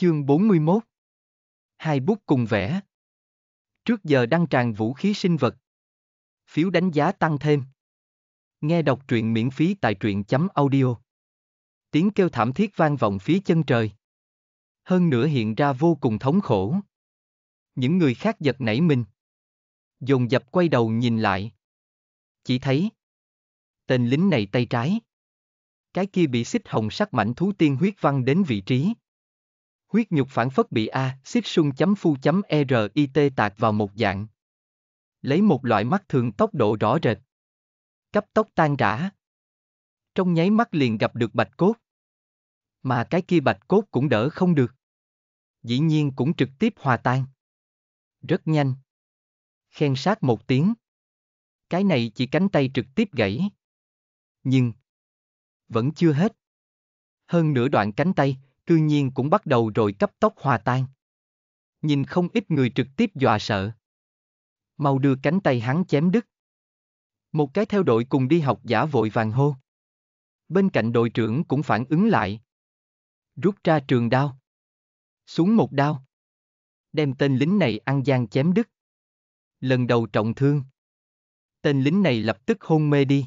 Chương 41 Hai bút cùng vẽ Trước giờ đăng tràn vũ khí sinh vật Phiếu đánh giá tăng thêm Nghe đọc truyện miễn phí tại truyện chấm audio Tiếng kêu thảm thiết vang vọng phía chân trời Hơn nữa hiện ra vô cùng thống khổ Những người khác giật nảy mình Dồn dập quay đầu nhìn lại Chỉ thấy Tên lính này tay trái Cái kia bị xích hồng sắc mảnh thú tiên huyết văng đến vị trí huyết nhục phản phất bị a xích chấm phu chấm e rit tạc vào một dạng lấy một loại mắt thường tốc độ rõ rệt cấp tốc tan rã trong nháy mắt liền gặp được bạch cốt mà cái kia bạch cốt cũng đỡ không được dĩ nhiên cũng trực tiếp hòa tan rất nhanh khen sát một tiếng cái này chỉ cánh tay trực tiếp gãy nhưng vẫn chưa hết hơn nửa đoạn cánh tay cư nhiên cũng bắt đầu rồi cấp tốc hòa tan. Nhìn không ít người trực tiếp dọa sợ. Mau đưa cánh tay hắn chém đứt. Một cái theo đội cùng đi học giả vội vàng hô. Bên cạnh đội trưởng cũng phản ứng lại. Rút ra trường đao. Xuống một đao. Đem tên lính này ăn gian chém đứt. Lần đầu trọng thương. Tên lính này lập tức hôn mê đi.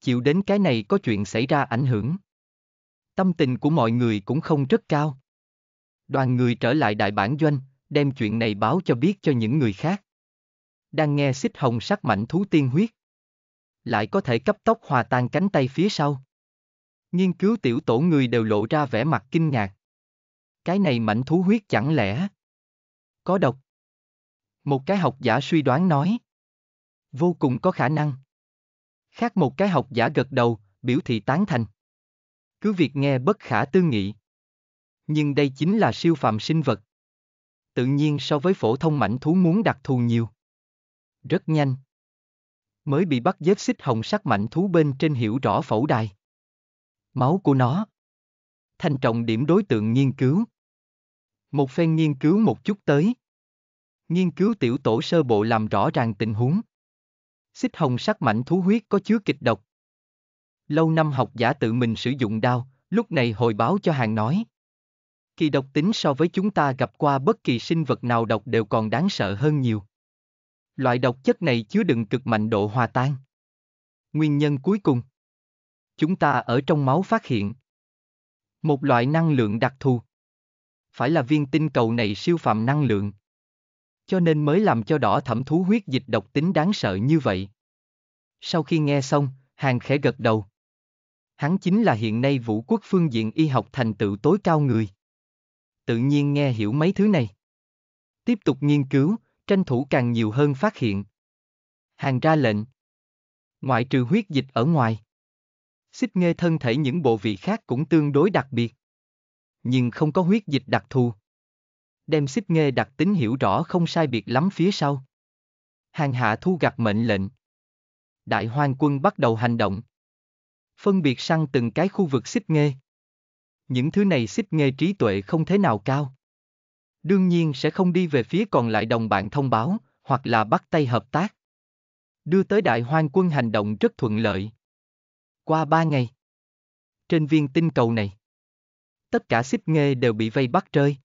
Chịu đến cái này có chuyện xảy ra ảnh hưởng Tâm tình của mọi người cũng không rất cao. Đoàn người trở lại đại bản doanh, đem chuyện này báo cho biết cho những người khác. Đang nghe xích hồng sắc mạnh thú tiên huyết. Lại có thể cấp tốc hòa tan cánh tay phía sau. Nghiên cứu tiểu tổ người đều lộ ra vẻ mặt kinh ngạc. Cái này mạnh thú huyết chẳng lẽ có độc? Một cái học giả suy đoán nói. Vô cùng có khả năng. Khác một cái học giả gật đầu, biểu thị tán thành cứ việc nghe bất khả tư nghị. Nhưng đây chính là siêu phàm sinh vật. Tự nhiên so với phổ thông mảnh thú muốn đặc thù nhiều. Rất nhanh. Mới bị bắt dếp xích hồng sắc mảnh thú bên trên hiểu rõ phẫu đài. Máu của nó. Thành trọng điểm đối tượng nghiên cứu. Một phen nghiên cứu một chút tới. Nghiên cứu tiểu tổ sơ bộ làm rõ ràng tình huống. Xích hồng sắc mảnh thú huyết có chứa kịch độc, lâu năm học giả tự mình sử dụng đao, lúc này hồi báo cho hàng nói. Kỳ độc tính so với chúng ta gặp qua bất kỳ sinh vật nào độc đều còn đáng sợ hơn nhiều. Loại độc chất này chứa đựng cực mạnh độ hòa tan. Nguyên nhân cuối cùng. Chúng ta ở trong máu phát hiện. Một loại năng lượng đặc thù. Phải là viên tinh cầu này siêu phạm năng lượng. Cho nên mới làm cho đỏ thẩm thú huyết dịch độc tính đáng sợ như vậy. Sau khi nghe xong, hàng khẽ gật đầu hắn chính là hiện nay vũ quốc phương diện y học thành tựu tối cao người. Tự nhiên nghe hiểu mấy thứ này. Tiếp tục nghiên cứu, tranh thủ càng nhiều hơn phát hiện. Hàng ra lệnh. Ngoại trừ huyết dịch ở ngoài. Xích nghe thân thể những bộ vị khác cũng tương đối đặc biệt. Nhưng không có huyết dịch đặc thù. Đem xích nghe đặc tính hiểu rõ không sai biệt lắm phía sau. Hàng hạ thu gặt mệnh lệnh. Đại hoang quân bắt đầu hành động phân biệt săn từng cái khu vực xích nghê. Những thứ này xích nghê trí tuệ không thế nào cao. Đương nhiên sẽ không đi về phía còn lại đồng bạn thông báo, hoặc là bắt tay hợp tác. Đưa tới đại hoang quân hành động rất thuận lợi. Qua ba ngày, trên viên tinh cầu này, tất cả xích nghê đều bị vây bắt rơi.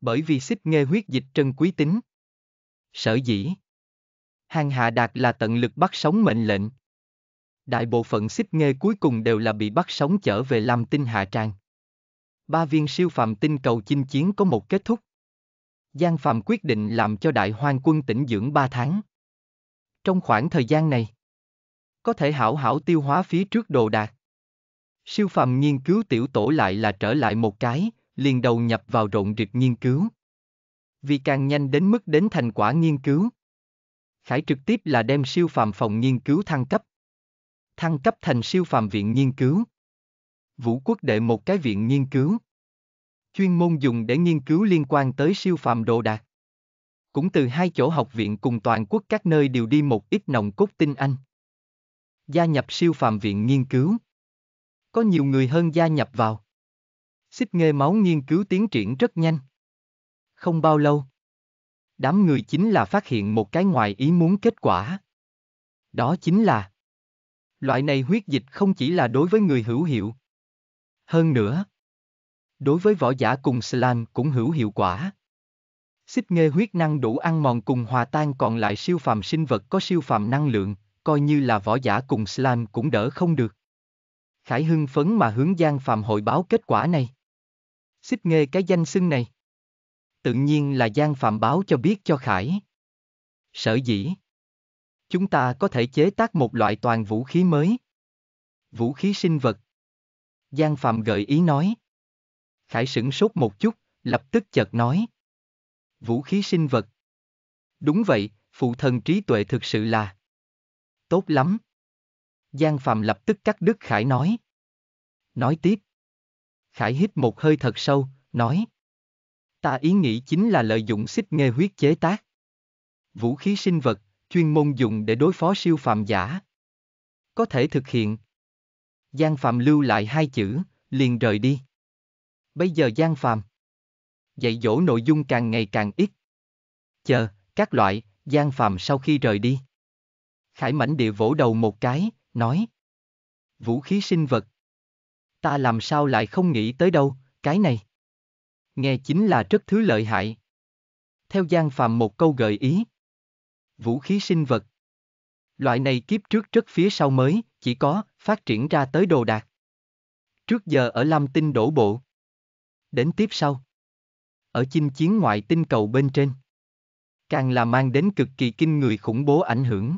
Bởi vì xích nghê huyết dịch trân quý tính. Sở dĩ. Hàng hạ đạt là tận lực bắt sống mệnh lệnh. Đại bộ phận xích nghê cuối cùng đều là bị bắt sống trở về làm tinh hạ tràng. Ba viên siêu phàm tinh cầu chinh chiến có một kết thúc. Giang Phạm quyết định làm cho đại hoang quân tỉnh dưỡng ba tháng. Trong khoảng thời gian này, có thể hảo hảo tiêu hóa phía trước đồ đạc. Siêu phàm nghiên cứu tiểu tổ lại là trở lại một cái, liền đầu nhập vào rộn rịp nghiên cứu. Vì càng nhanh đến mức đến thành quả nghiên cứu. Khải trực tiếp là đem siêu phàm phòng nghiên cứu thăng cấp, thăng cấp thành siêu phàm viện nghiên cứu. Vũ quốc đệ một cái viện nghiên cứu. Chuyên môn dùng để nghiên cứu liên quan tới siêu phàm đồ đạc. Cũng từ hai chỗ học viện cùng toàn quốc các nơi đều đi một ít nồng cốt tinh anh. Gia nhập siêu phàm viện nghiên cứu. Có nhiều người hơn gia nhập vào. Xích nghe máu nghiên cứu tiến triển rất nhanh. Không bao lâu. Đám người chính là phát hiện một cái ngoài ý muốn kết quả. Đó chính là Loại này huyết dịch không chỉ là đối với người hữu hiệu. Hơn nữa, đối với võ giả cùng Slan cũng hữu hiệu quả. Xích nghê huyết năng đủ ăn mòn cùng hòa tan còn lại siêu phàm sinh vật có siêu phàm năng lượng, coi như là võ giả cùng Slan cũng đỡ không được. Khải hưng phấn mà hướng Giang Phạm hội báo kết quả này. Xích nghê cái danh xưng này. Tự nhiên là Giang Phạm báo cho biết cho Khải. Sở dĩ. Chúng ta có thể chế tác một loại toàn vũ khí mới. Vũ khí sinh vật. Giang Phạm gợi ý nói. Khải sửng sốt một chút, lập tức chợt nói. Vũ khí sinh vật. Đúng vậy, phụ thần trí tuệ thực sự là. Tốt lắm. Giang Phạm lập tức cắt đứt Khải nói. Nói tiếp. Khải hít một hơi thật sâu, nói. Ta ý nghĩ chính là lợi dụng xích nghe huyết chế tác. Vũ khí sinh vật, chuyên môn dùng để đối phó siêu phàm giả. Có thể thực hiện. Giang Phạm lưu lại hai chữ, liền rời đi. Bây giờ Giang Phạm dạy dỗ nội dung càng ngày càng ít. Chờ, các loại, Giang Phạm sau khi rời đi. Khải mảnh địa vỗ đầu một cái, nói. Vũ khí sinh vật. Ta làm sao lại không nghĩ tới đâu, cái này. Nghe chính là rất thứ lợi hại. Theo Giang Phạm một câu gợi ý vũ khí sinh vật. Loại này kiếp trước rất phía sau mới, chỉ có, phát triển ra tới đồ đạc. Trước giờ ở Lam Tinh đổ bộ. Đến tiếp sau. Ở chinh chiến ngoại tinh cầu bên trên. Càng là mang đến cực kỳ kinh người khủng bố ảnh hưởng.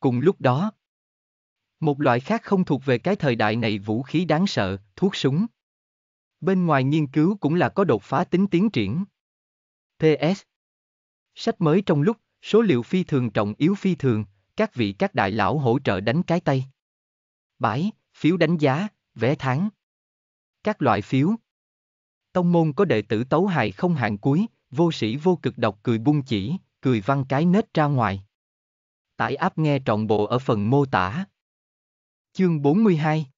Cùng lúc đó, một loại khác không thuộc về cái thời đại này vũ khí đáng sợ, thuốc súng. Bên ngoài nghiên cứu cũng là có đột phá tính tiến triển. PS Sách mới trong lúc Số liệu phi thường trọng yếu phi thường, các vị các đại lão hỗ trợ đánh cái tay. Bãi, phiếu đánh giá, vé tháng. Các loại phiếu. Tông môn có đệ tử tấu hài không hạn cuối, vô sĩ vô cực độc cười bung chỉ, cười văn cái nết ra ngoài. Tải áp nghe trọn bộ ở phần mô tả. Chương 42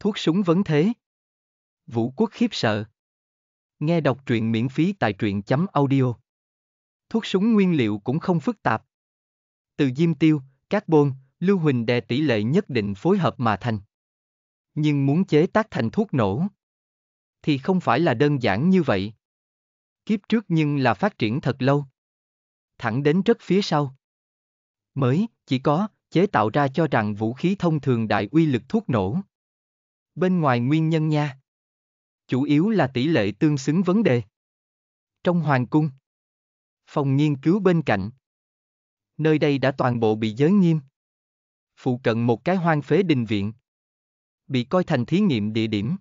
Thuốc súng vấn thế Vũ quốc khiếp sợ Nghe đọc truyện miễn phí tại truyện chấm audio thuốc súng nguyên liệu cũng không phức tạp. Từ diêm tiêu, carbon, lưu huỳnh đè tỷ lệ nhất định phối hợp mà thành. Nhưng muốn chế tác thành thuốc nổ thì không phải là đơn giản như vậy. Kiếp trước nhưng là phát triển thật lâu. Thẳng đến rất phía sau. Mới, chỉ có, chế tạo ra cho rằng vũ khí thông thường đại uy lực thuốc nổ. Bên ngoài nguyên nhân nha. Chủ yếu là tỷ lệ tương xứng vấn đề. Trong hoàng cung, phòng nghiên cứu bên cạnh. Nơi đây đã toàn bộ bị giới nghiêm. Phụ cận một cái hoang phế đình viện. Bị coi thành thí nghiệm địa điểm.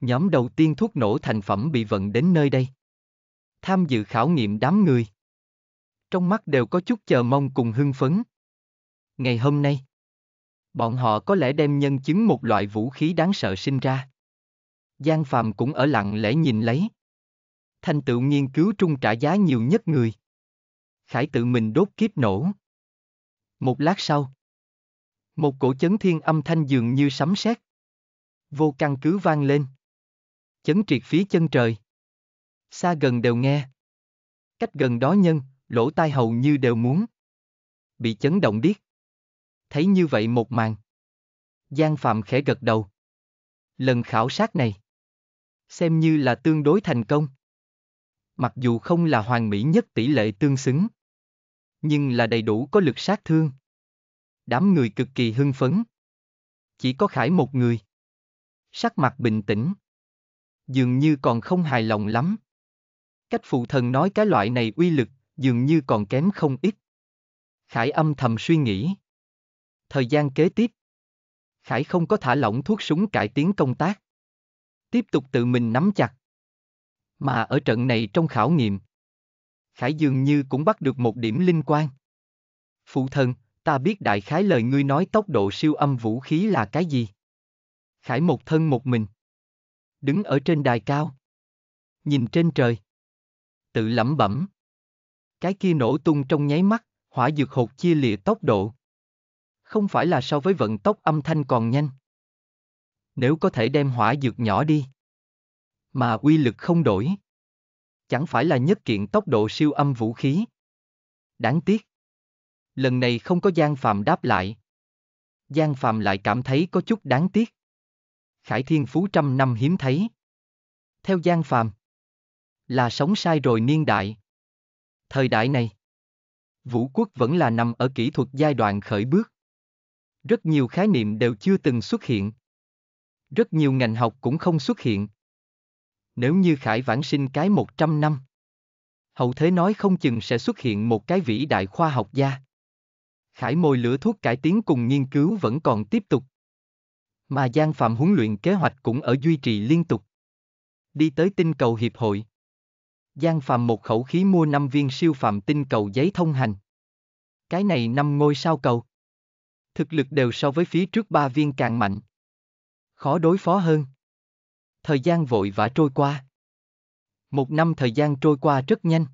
Nhóm đầu tiên thuốc nổ thành phẩm bị vận đến nơi đây. Tham dự khảo nghiệm đám người. Trong mắt đều có chút chờ mong cùng hưng phấn. Ngày hôm nay, bọn họ có lẽ đem nhân chứng một loại vũ khí đáng sợ sinh ra. Giang Phàm cũng ở lặng lẽ nhìn lấy thành tựu nghiên cứu trung trả giá nhiều nhất người. Khải tự mình đốt kiếp nổ. Một lát sau, một cổ chấn thiên âm thanh dường như sấm sét. Vô căn cứ vang lên. Chấn triệt phía chân trời. Xa gần đều nghe. Cách gần đó nhân, lỗ tai hầu như đều muốn. Bị chấn động điếc. Thấy như vậy một màn. Giang Phạm khẽ gật đầu. Lần khảo sát này. Xem như là tương đối thành công mặc dù không là hoàn mỹ nhất tỷ lệ tương xứng, nhưng là đầy đủ có lực sát thương. Đám người cực kỳ hưng phấn. Chỉ có Khải một người. Sắc mặt bình tĩnh. Dường như còn không hài lòng lắm. Cách phụ thần nói cái loại này uy lực, dường như còn kém không ít. Khải âm thầm suy nghĩ. Thời gian kế tiếp. Khải không có thả lỏng thuốc súng cải tiến công tác. Tiếp tục tự mình nắm chặt. Mà ở trận này trong khảo nghiệm, Khải dường như cũng bắt được một điểm liên quan. Phụ thân, ta biết đại khái lời ngươi nói tốc độ siêu âm vũ khí là cái gì. Khải một thân một mình. Đứng ở trên đài cao. Nhìn trên trời. Tự lẩm bẩm. Cái kia nổ tung trong nháy mắt, hỏa dược hột chia lìa tốc độ. Không phải là so với vận tốc âm thanh còn nhanh. Nếu có thể đem hỏa dược nhỏ đi. Mà uy lực không đổi. Chẳng phải là nhất kiện tốc độ siêu âm vũ khí. Đáng tiếc. Lần này không có Giang Phạm đáp lại. Giang Phạm lại cảm thấy có chút đáng tiếc. Khải Thiên Phú trăm năm hiếm thấy. Theo Giang Phạm. Là sống sai rồi niên đại. Thời đại này. Vũ quốc vẫn là nằm ở kỹ thuật giai đoạn khởi bước. Rất nhiều khái niệm đều chưa từng xuất hiện. Rất nhiều ngành học cũng không xuất hiện nếu như Khải vãng sinh cái 100 năm. Hậu thế nói không chừng sẽ xuất hiện một cái vĩ đại khoa học gia. Khải mồi lửa thuốc cải tiến cùng nghiên cứu vẫn còn tiếp tục. Mà Giang phạm huấn luyện kế hoạch cũng ở duy trì liên tục. Đi tới tinh cầu hiệp hội. Giang Phạm một khẩu khí mua 5 viên siêu phạm tinh cầu giấy thông hành. Cái này năm ngôi sao cầu. Thực lực đều so với phía trước ba viên càng mạnh. Khó đối phó hơn thời gian vội vã trôi qua. Một năm thời gian trôi qua rất nhanh.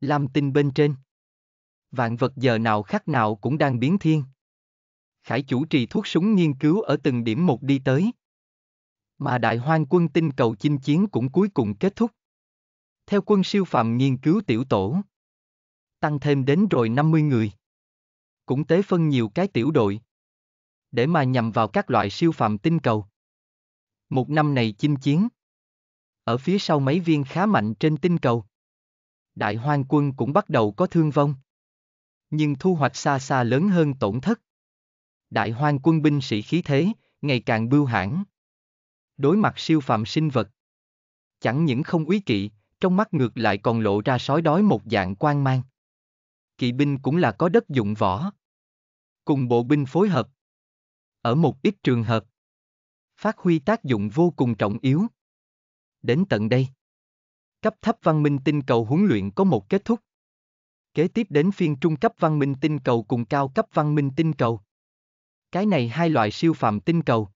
Lam tinh bên trên. Vạn vật giờ nào khác nào cũng đang biến thiên. Khải chủ trì thuốc súng nghiên cứu ở từng điểm một đi tới. Mà đại hoang quân tinh cầu chinh chiến cũng cuối cùng kết thúc. Theo quân siêu phàm nghiên cứu tiểu tổ. Tăng thêm đến rồi 50 người. Cũng tế phân nhiều cái tiểu đội. Để mà nhằm vào các loại siêu phàm tinh cầu. Một năm này chinh chiến. Ở phía sau mấy viên khá mạnh trên tinh cầu. Đại hoang quân cũng bắt đầu có thương vong. Nhưng thu hoạch xa xa lớn hơn tổn thất. Đại hoang quân binh sĩ khí thế, ngày càng bưu hãn. Đối mặt siêu phạm sinh vật. Chẳng những không úy kỵ, trong mắt ngược lại còn lộ ra sói đói một dạng quan mang. Kỵ binh cũng là có đất dụng võ. Cùng bộ binh phối hợp. Ở một ít trường hợp, phát huy tác dụng vô cùng trọng yếu. Đến tận đây, cấp thấp văn minh tinh cầu huấn luyện có một kết thúc. Kế tiếp đến phiên trung cấp văn minh tinh cầu cùng cao cấp văn minh tinh cầu. Cái này hai loại siêu phạm tinh cầu.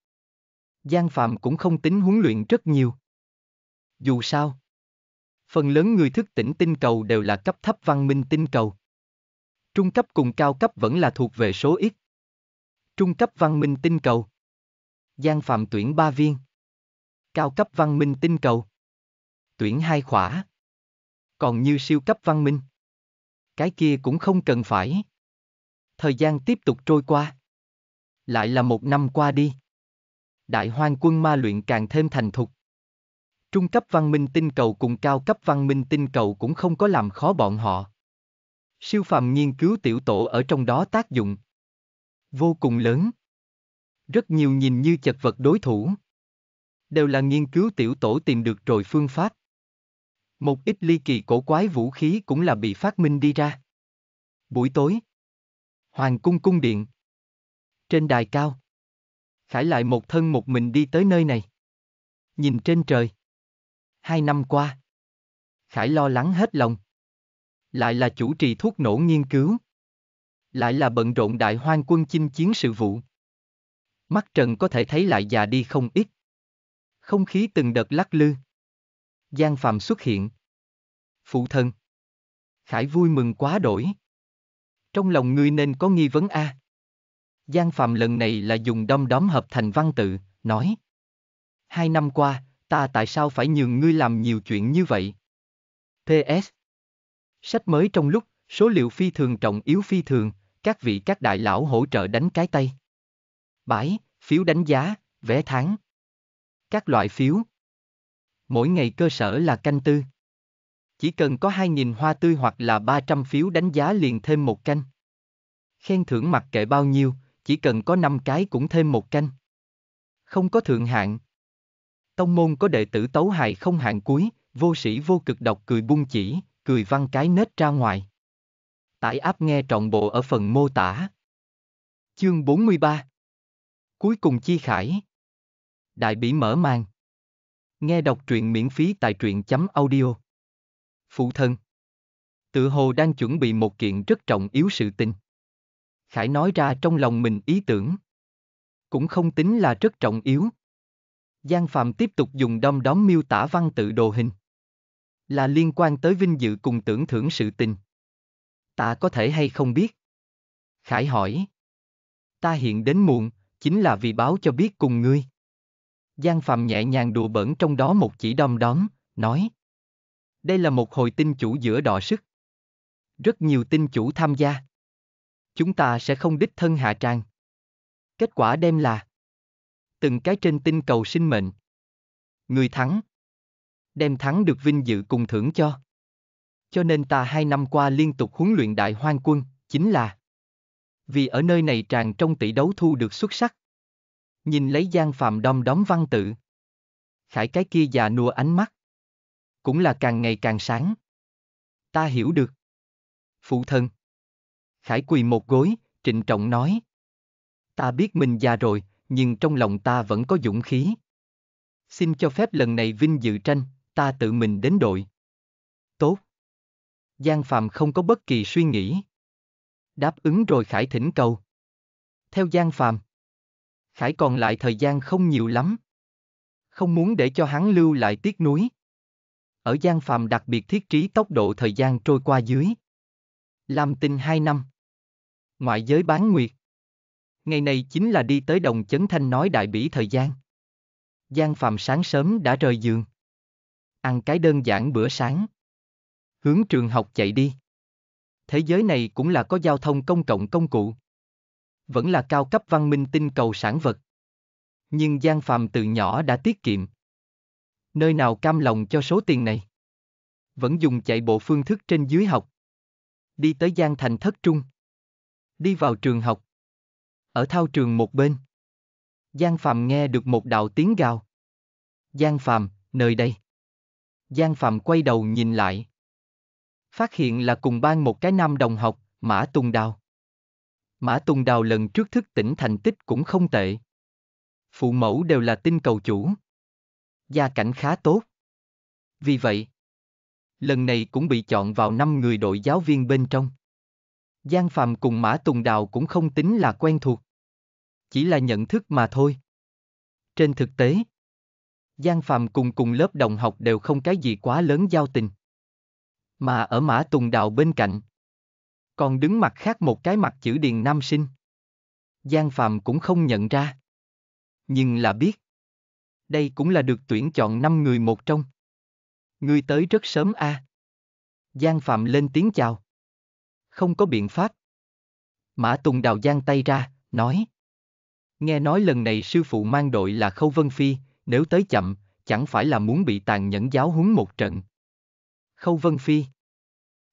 Giang phạm cũng không tính huấn luyện rất nhiều. Dù sao, phần lớn người thức tỉnh tinh cầu đều là cấp thấp văn minh tinh cầu. Trung cấp cùng cao cấp vẫn là thuộc về số ít. Trung cấp văn minh tinh cầu Giang Phạm tuyển 3 viên. Cao cấp văn minh tinh cầu. Tuyển 2 khỏa. Còn như siêu cấp văn minh. Cái kia cũng không cần phải. Thời gian tiếp tục trôi qua. Lại là một năm qua đi. Đại hoang quân ma luyện càng thêm thành thục. Trung cấp văn minh tinh cầu cùng cao cấp văn minh tinh cầu cũng không có làm khó bọn họ. Siêu phàm nghiên cứu tiểu tổ ở trong đó tác dụng vô cùng lớn. Rất nhiều nhìn như chật vật đối thủ. Đều là nghiên cứu tiểu tổ tìm được rồi phương pháp. Một ít ly kỳ cổ quái vũ khí cũng là bị phát minh đi ra. Buổi tối. Hoàng cung cung điện. Trên đài cao. Khải lại một thân một mình đi tới nơi này. Nhìn trên trời. Hai năm qua. Khải lo lắng hết lòng. Lại là chủ trì thuốc nổ nghiên cứu. Lại là bận rộn đại hoang quân chinh chiến sự vụ. Mắt trần có thể thấy lại già đi không ít. Không khí từng đợt lắc lư. Giang Phạm xuất hiện. Phụ thân. Khải vui mừng quá đổi. Trong lòng ngươi nên có nghi vấn a. Giang Phạm lần này là dùng đom đóm hợp thành văn tự, nói. Hai năm qua, ta tại sao phải nhường ngươi làm nhiều chuyện như vậy? T S. Sách mới trong lúc, số liệu phi thường trọng yếu phi thường, các vị các đại lão hỗ trợ đánh cái tay bãi, phiếu đánh giá, vé tháng. Các loại phiếu. Mỗi ngày cơ sở là canh tư. Chỉ cần có 2.000 hoa tươi hoặc là 300 phiếu đánh giá liền thêm một canh. Khen thưởng mặc kệ bao nhiêu, chỉ cần có 5 cái cũng thêm một canh. Không có thượng hạn. Tông môn có đệ tử tấu hài không hạn cuối, vô sĩ vô cực độc cười bung chỉ, cười văn cái nết ra ngoài. Tải áp nghe trọn bộ ở phần mô tả. Chương 43 Cuối cùng chi khải. Đại bỉ mở mang. Nghe đọc truyện miễn phí tại truyện chấm audio. Phụ thân. Tự hồ đang chuẩn bị một kiện rất trọng yếu sự tình. Khải nói ra trong lòng mình ý tưởng. Cũng không tính là rất trọng yếu. Giang Phạm tiếp tục dùng đom đóm miêu tả văn tự đồ hình. Là liên quan tới vinh dự cùng tưởng thưởng sự tình. Ta có thể hay không biết? Khải hỏi. Ta hiện đến muộn, chính là vì báo cho biết cùng ngươi. Giang Phạm nhẹ nhàng đùa bỡn trong đó một chỉ đom đóm, nói. Đây là một hồi tinh chủ giữa đọ sức. Rất nhiều tinh chủ tham gia. Chúng ta sẽ không đích thân hạ trang. Kết quả đem là Từng cái trên tinh cầu sinh mệnh. Người thắng. Đem thắng được vinh dự cùng thưởng cho. Cho nên ta hai năm qua liên tục huấn luyện đại hoang quân, chính là vì ở nơi này tràn trong tỷ đấu thu được xuất sắc. Nhìn lấy Giang Phạm đom đóm văn tự. Khải cái kia già nua ánh mắt. Cũng là càng ngày càng sáng. Ta hiểu được. Phụ thân. Khải quỳ một gối, trịnh trọng nói. Ta biết mình già rồi, nhưng trong lòng ta vẫn có dũng khí. Xin cho phép lần này vinh dự tranh, ta tự mình đến đội. Tốt. Giang Phạm không có bất kỳ suy nghĩ. Đáp ứng rồi Khải thỉnh cầu. Theo Giang Phàm. Khải còn lại thời gian không nhiều lắm. Không muốn để cho hắn lưu lại tiếc nuối. Ở Giang Phàm đặc biệt thiết trí tốc độ thời gian trôi qua dưới. Làm tình hai năm. Ngoại giới bán nguyệt. Ngày này chính là đi tới đồng chấn thanh nói đại bỉ thời gian. Giang Phạm sáng sớm đã rời giường. Ăn cái đơn giản bữa sáng. Hướng trường học chạy đi thế giới này cũng là có giao thông công cộng công cụ. Vẫn là cao cấp văn minh tinh cầu sản vật. Nhưng Giang Phàm từ nhỏ đã tiết kiệm. Nơi nào cam lòng cho số tiền này? Vẫn dùng chạy bộ phương thức trên dưới học. Đi tới Giang Thành Thất Trung. Đi vào trường học. Ở thao trường một bên. Giang Phàm nghe được một đạo tiếng gào. Giang Phàm, nơi đây. Giang Phàm quay đầu nhìn lại. Phát hiện là cùng ban một cái nam đồng học, Mã Tùng Đào. Mã Tùng Đào lần trước thức tỉnh thành tích cũng không tệ. Phụ mẫu đều là tinh cầu chủ. Gia cảnh khá tốt. Vì vậy, lần này cũng bị chọn vào năm người đội giáo viên bên trong. Giang Phạm cùng Mã Tùng Đào cũng không tính là quen thuộc. Chỉ là nhận thức mà thôi. Trên thực tế, Giang Phạm cùng cùng lớp đồng học đều không cái gì quá lớn giao tình. Mà ở Mã Tùng đào bên cạnh. Còn đứng mặt khác một cái mặt chữ Điền Nam Sinh. Giang Phạm cũng không nhận ra. Nhưng là biết. Đây cũng là được tuyển chọn năm người một trong. người tới rất sớm a. À. Giang Phạm lên tiếng chào. Không có biện pháp. Mã Tùng Đào giang tay ra, nói. Nghe nói lần này sư phụ mang đội là Khâu Vân Phi, nếu tới chậm, chẳng phải là muốn bị tàn nhẫn giáo huấn một trận. Khâu Vân Phi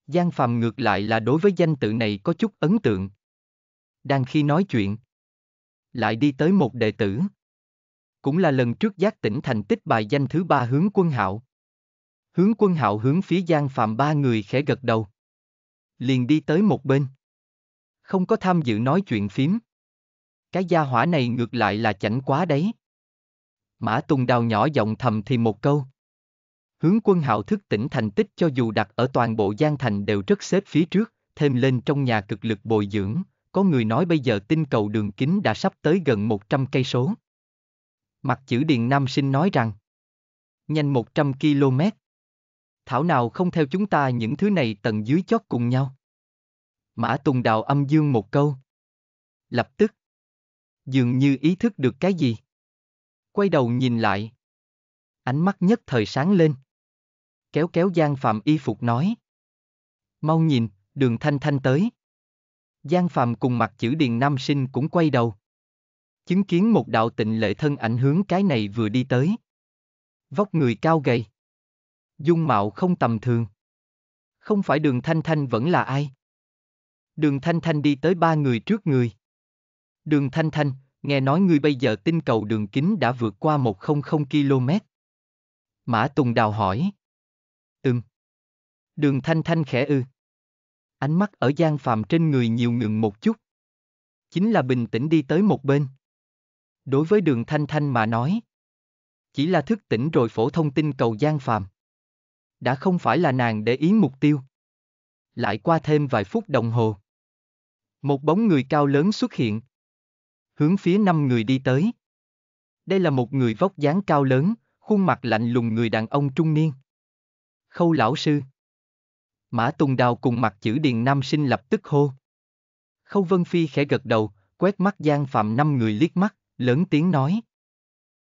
Giang Phạm ngược lại là đối với danh tự này có chút ấn tượng. Đang khi nói chuyện, lại đi tới một đệ tử. Cũng là lần trước giác tỉnh thành tích bài danh thứ ba hướng quân hạo. Hướng quân hạo hướng phía Giang Phạm ba người khẽ gật đầu. Liền đi tới một bên. Không có tham dự nói chuyện phím. Cái gia hỏa này ngược lại là chảnh quá đấy. Mã Tùng Đào nhỏ giọng thầm thì một câu. Hướng quân hạo thức tỉnh thành tích cho dù đặt ở toàn bộ Giang Thành đều rất xếp phía trước, thêm lên trong nhà cực lực bồi dưỡng, có người nói bây giờ tinh cầu đường kính đã sắp tới gần 100 cây số. Mặt chữ Điền Nam Sinh nói rằng, nhanh 100 km. Thảo nào không theo chúng ta những thứ này tầng dưới chót cùng nhau. Mã Tùng Đào âm dương một câu. Lập tức, dường như ý thức được cái gì. Quay đầu nhìn lại. Ánh mắt nhất thời sáng lên kéo kéo Giang Phạm y phục nói. Mau nhìn, đường Thanh Thanh tới. Giang Phạm cùng mặt chữ Điền Nam Sinh cũng quay đầu. Chứng kiến một đạo tịnh lệ thân ảnh hướng cái này vừa đi tới. Vóc người cao gầy. Dung mạo không tầm thường. Không phải đường Thanh Thanh vẫn là ai. Đường Thanh Thanh đi tới ba người trước người. Đường Thanh Thanh, nghe nói ngươi bây giờ tinh cầu đường kính đã vượt qua 100 km. Mã Tùng Đào hỏi. Đường thanh thanh khẽ ư. Ánh mắt ở Giang Phạm trên người nhiều ngừng một chút. Chính là bình tĩnh đi tới một bên. Đối với đường thanh thanh mà nói. Chỉ là thức tỉnh rồi phổ thông tin cầu Giang Phạm. Đã không phải là nàng để ý mục tiêu. Lại qua thêm vài phút đồng hồ. Một bóng người cao lớn xuất hiện. Hướng phía năm người đi tới. Đây là một người vóc dáng cao lớn, khuôn mặt lạnh lùng người đàn ông trung niên. Khâu lão sư. Mã Tùng Đào cùng mặt chữ Điền Nam Sinh lập tức hô. Khâu Vân Phi khẽ gật đầu, quét mắt Giang Phạm năm người liếc mắt, lớn tiếng nói.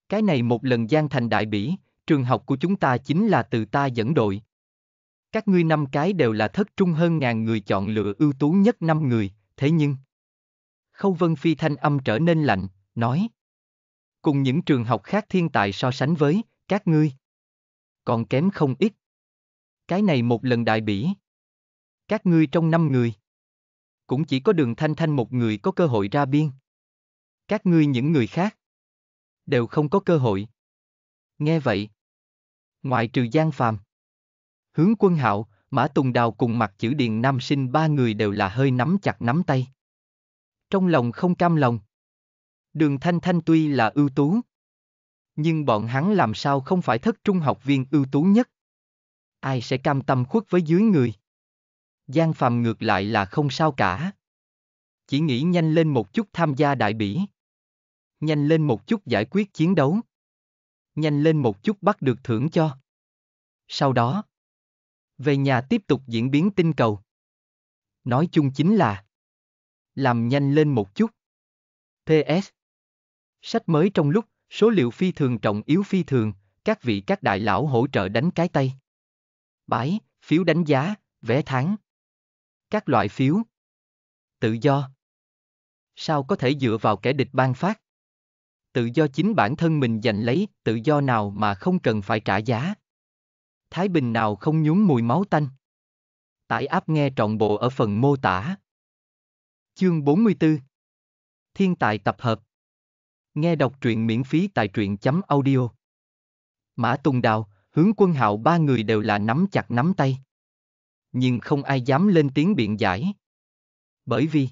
Cái này một lần Giang thành đại bỉ, trường học của chúng ta chính là từ ta dẫn đội. Các ngươi năm cái đều là thất trung hơn ngàn người chọn lựa ưu tú nhất năm người, thế nhưng... Khâu Vân Phi thanh âm trở nên lạnh, nói. Cùng những trường học khác thiên tài so sánh với, các ngươi. Còn kém không ít. Cái này một lần đại bỉ. Các ngươi trong năm người. Cũng chỉ có đường thanh thanh một người có cơ hội ra biên. Các ngươi những người khác. Đều không có cơ hội. Nghe vậy. Ngoại trừ Giang Phàm. Hướng quân hạo, Mã Tùng Đào cùng mặt chữ Điền Nam Sinh ba người đều là hơi nắm chặt nắm tay. Trong lòng không cam lòng. Đường Thanh Thanh tuy là ưu tú. Nhưng bọn hắn làm sao không phải thất trung học viên ưu tú nhất ai sẽ cam tâm khuất với dưới người. Giang Phạm ngược lại là không sao cả. Chỉ nghĩ nhanh lên một chút tham gia đại bỉ. Nhanh lên một chút giải quyết chiến đấu. Nhanh lên một chút bắt được thưởng cho. Sau đó, về nhà tiếp tục diễn biến tinh cầu. Nói chung chính là làm nhanh lên một chút. PS Sách mới trong lúc, số liệu phi thường trọng yếu phi thường, các vị các đại lão hỗ trợ đánh cái tay bãi, phiếu đánh giá, vé tháng. Các loại phiếu. Tự do. Sao có thể dựa vào kẻ địch ban phát? Tự do chính bản thân mình giành lấy, tự do nào mà không cần phải trả giá. Thái Bình nào không nhúng mùi máu tanh. Tải áp nghe trọn bộ ở phần mô tả. Chương 44 Thiên tài tập hợp Nghe đọc truyện miễn phí tại truyện chấm audio Mã Tùng Đào, Hướng quân hạo ba người đều là nắm chặt nắm tay. Nhưng không ai dám lên tiếng biện giải. Bởi vì,